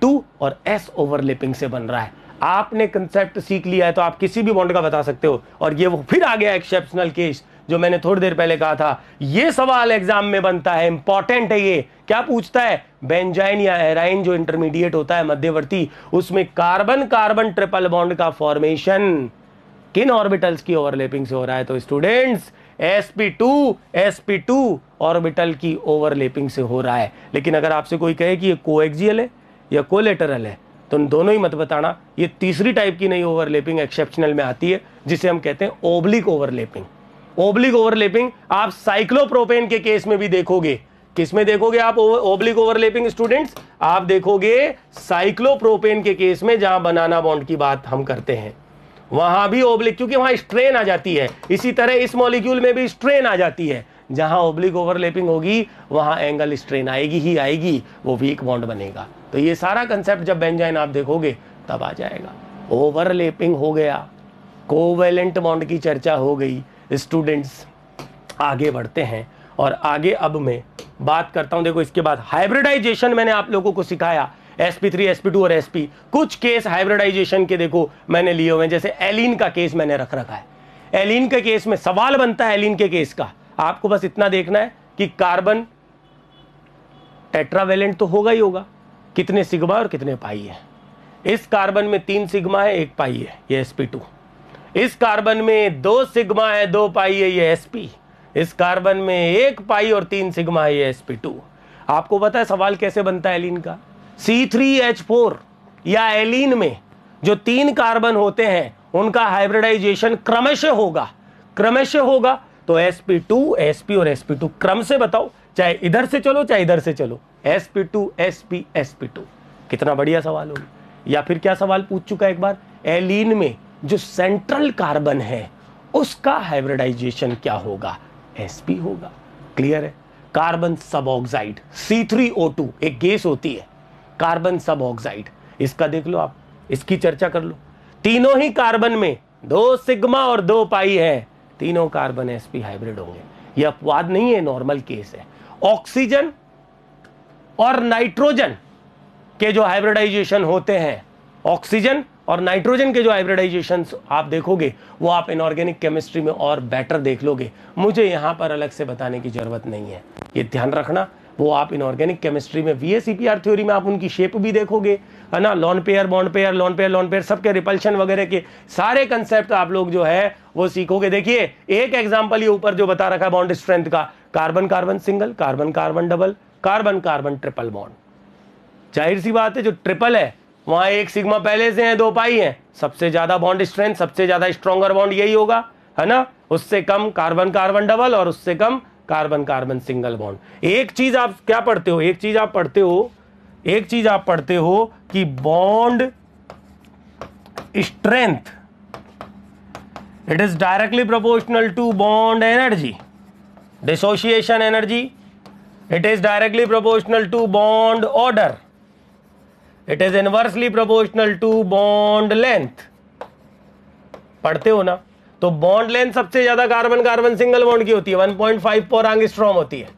टू और एस ओवरलिपिंग से बन रहा है आपने कंसेप्ट सीख लिया है तो आप किसी भी बॉन्ड का बता सकते हो और ये वो फिर आ गया एक्सेप्शनल केस जो मैंने थोड़ी देर पहले कहा था ये सवाल एग्जाम में बनता है इंपॉर्टेंट है ये क्या पूछता है बेंजाइन या एराइन जो इंटरमीडिएट होता है मध्यवर्ती उसमें कार्बन कार्बन ट्रिपल बॉन्ड का फॉर्मेशन किन ऑर्बिटल्स की ओवरलैपिंग से हो रहा है तो स्टूडेंट्स sp2 sp2 ऑर्बिटल की ओवरलैपिंग से हो रहा है लेकिन अगर आपसे कोई कहे कि ये कोएक्सियल है या कोलेटरल है तो दोनों ही मत बताना ये तीसरी टाइप की नई ओवरलेपिंग एक्सेप्शनल में आती है जिसे हम कहते हैं ओब्लिक ओवरलेपिंग ओब्लिक ओवरलेपिंग आप साइक्लोप्रोपेन के केस में भी देखोगे किसमें देखोगे आप ओब्लिक ओवरलेपिंग स्टूडेंट्स आप देखोगे साइक्लोप्रोपेन के केस में जहां बनाना बॉन्ड की बात हम करते हैं वहां भी ओब्लिक क्योंकि वहां स्ट्रेन आ जाती है इसी तरह इस मॉलिक्यूल में भी स्ट्रेन आ जाती है जहां ओब्लिक ओवरलेपिंग होगी वहां एंगल स्ट्रेन आएगी ही आएगी वो वीक बॉन्ड बनेगा तो ये सारा कंसेप्ट जब बेंजाइन आप देखोगे तब आ जाएगा ओवरलेपिंग हो गया कोवेलेंट बॉन्ड की चर्चा हो गई स्टूडेंट्स आगे बढ़ते हैं और आगे अब मैं बात करता हूं देखो इसके बाद हाइब्रिडाइजेशन मैंने आप लोगों को सिखाया sp3, sp2 और sp कुछ केस हाइब्रिडाइजेशन के देखो मैंने लिए हुए हैं जैसे एलिन का केस मैंने रख रखा है एलिन के केस में सवाल बनता है एलिन के केस का आपको बस इतना देखना है कि कार्बन टेट्रावेलेंट तो होगा ही होगा कितने सिग्मा और कितने पाई है इस कार्बन में तीन सिग्मा है एक पाई है ये एस पी टू इस कार्बन में दो सिग्मा है दो पाई है ये एस पी इस कार्बन में एक पाई और तीन सिग्मा है ये एस पी टू आपको पता है सवाल कैसे बनता है एलिन का सी थ्री एच फोर या एलिन में जो तीन कार्बन होते हैं उनका हाइब्रिडाइजेशन क्रमशः होगा क्रमशः होगा तो s P two s p और एस पी टू क्रम से बताओ चाहे इधर से चलो चाहे इधर से चलो s P two s p s P two कितना बढ़िया सवाल होगा या फिर क्या सवाल पूछ चुका एक बार एलिन में जो सेंट्रल कार्बन है उसका हाइब्रिडाइजेशन क्या होगा एस पी होगा क्लियर है carbon suboxide C three O two एक गैस होती है कार्बन सब ऑक्साइड इसका देख लो आप इसकी चर्चा कर लो तीनों ही कार्बन में दो सिग्मा और दो पाई है तीनों कार्बन एसपी हाइब्रिड होंगे यह अपवाद नहीं है नॉर्मल केस है ऑक्सीजन और नाइट्रोजन के जो हाइब्रिडाइजेशन होते हैं ऑक्सीजन और नाइट्रोजन के जो हाइब्रिडाइजेशन आप देखोगे वो आप इनऑर्गेनिक केमिस्ट्री में और बेटर देख लोगे मुझे यहाँ पर अलग से बताने की ज़रूरत नहीं है ये ध्यान रखना वो आप इनऑर्गेनिक केमिस्ट्री में वी थ्योरी में आप उनकी शेप भी देखोगे है ना lone pair bond pair lone pair lone pair सबके रिपल्शन वगैरह के सारे कंसेप्ट आप लोग जो है वो सीखोगे देखिए एक एग्जाम्पल ये ऊपर जो बता रखा है बॉन्ड स्ट्रेंथ का carbon carbon single carbon carbon double carbon carbon triple bond जाहिर सी बात है जो ट्रिपल है वहां एक सिग्मा पहले से है दो पाई है सबसे ज़्यादा बॉन्ड स्ट्रेंथ सबसे ज़्यादा स्ट्रॉन्गर बॉन्ड यही होगा है ना उससे कम कार्बन कार्बन डबल और उससे कम कार्बन कार्बन सिंगल बॉन्ड एक चीज़ आप क्या पढ़ते हो एक चीज़ आप पढ़ते हो एक चीज़ आप पढ़ते हो कि bond strength it is directly proportional to bond energy dissociation energy it is directly proportional to bond order it is inversely proportional to bond length पढ़ते हो ना तो बॉन्ड लेंथ सबसे ज्यादा कार्बन कार्बन सिंगल बॉन्ड की होती है 1.5 point होती है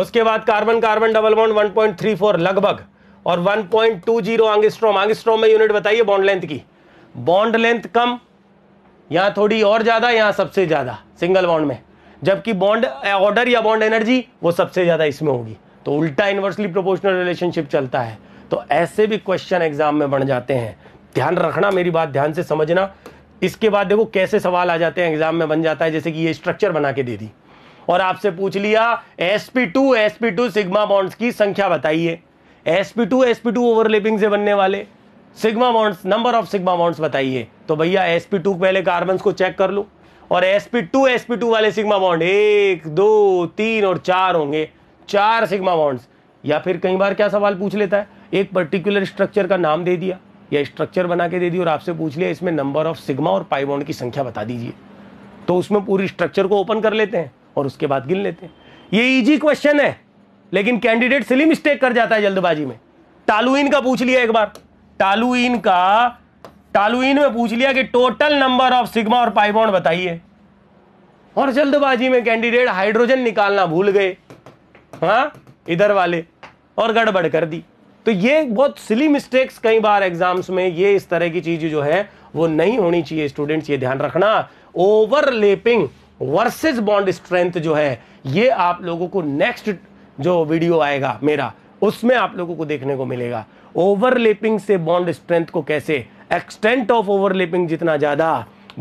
उसके बाद कार्बन कार्बन डबल बॉन्ड 1.34 लगभग और 1.20 point two zero angstrom angstrom में यूनिट बताइए बॉन्ड लेंथ की बॉन्ड लेंथ कम यहां थोड़ी और ज़्यादा यहां सबसे ज़्यादा सिंगल बॉन्ड में जबकि बॉन्ड ऑर्डर या बॉन्ड एनर्जी वो सबसे ज़्यादा इसमें होगी तो उल्टा इन्वर्सली प्रोपोर्शनल रिलेशनशिप चलता है तो ऐसे भी क्वेश्चन एग्जाम में बन जाते हैं ध्यान रखना मेरी बात ध्यान से समझना इसके बाद देखो कैसे सवाल आ जाते हैं एग्जाम में बन जाता है जैसे कि ये स्ट्रक्चर बना के दे दी और आपसे पूछ लिया sp two sp two sigma bonds की संख्या बताइए एस टू टू ओवरलेपिंग से बनने वाले sigma bonds number of sigma bonds बताइए तो भैया एसपी टू पहले कार्बन को चेक कर लो और sp2 sp2 वाले सिग्मा बॉन्ड एक दो तीन और चार होंगे चार सिग्मा बॉन्ड्स या फिर कई बार क्या सवाल पूछ लेता है एक पर्टिकुलर स्ट्रक्चर का नाम दे दिया या स्ट्रक्चर बना के दे दी और आपसे पूछ लिया इसमें नंबर ऑफ सिग्मा और पाई बॉन्ड की संख्या बता दीजिए तो उसमें पूरी स्ट्रक्चर को ओपन कर लेते हैं और उसके बाद गिन लेते हैं ये इजी क्वेश्चन है लेकिन कैंडिडेट सिली मिस्टेक कर जाता है जल्दबाजी में टालुइन का पूछ लिया एक बार टालुइन का टालुइन में पूछ लिया कि टोटल नंबर ऑफ सिग्मा और पाइबॉन्ड बताइए और जल्दबाजी में कैंडिडेट हाइड्रोजन निकालना भूल गए हाँ इधर वाले और गड़बड़ कर दी तो ये बहुत सिली मिस्टेक्स कई बार एग्जाम्स में ये इस तरह की चीज जो है वो नहीं होनी चाहिए स्टूडेंट्स ये ध्यान रखना ओवरलेपिंग वर्सेस बॉन्ड स्ट्रेंथ जो है ये आप लोगों को नेक्स्ट जो वीडियो आएगा मेरा उसमें आप लोगों को देखने को मिलेगा ओवरलेपिंग से बॉन्ड स्ट्रेंथ को कैसे एक्सटेंट ऑफ ओवरलैपिंग जितना ज़्यादा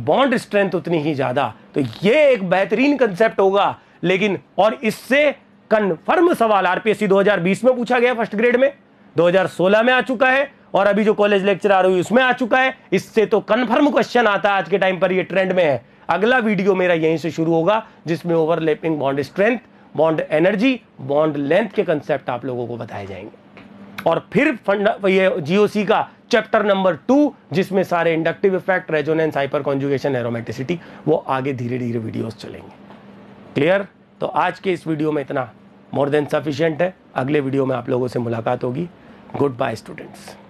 बॉन्ड स्ट्रेंथ उतनी ही ज़्यादा तो ये एक बेहतरीन कंसेप्ट होगा लेकिन और इससे कन्फर्म सवाल आरपीएससी 2020 में पूछा गया फर्स्ट ग्रेड में 2016 में आ चुका है और अभी जो कॉलेज लेक्चर आ रही है उसमें आ चुका है इससे तो कन्फर्म क्वेश्चन आता है आज के टाइम पर ये ट्रेंड में है अगला वीडियो मेरा यहीं से शुरू होगा जिसमें overlapping bond strength bond energy bond length के कंसेप्ट आप लोगों को बताए जाएंगे और फिर फंड ये जीओसी का चैप्टर नंबर टू जिसमें सारे inductive effect resonance hyperconjugation aromaticity वो आगे धीरे धीरे वीडियोस चलेंगे क्लियर तो आज के इस वीडियो में इतना मोर देन सफिशियंट है अगले वीडियो में आप लोगों से मुलाकात होगी गुड बाय स्टूडेंट्स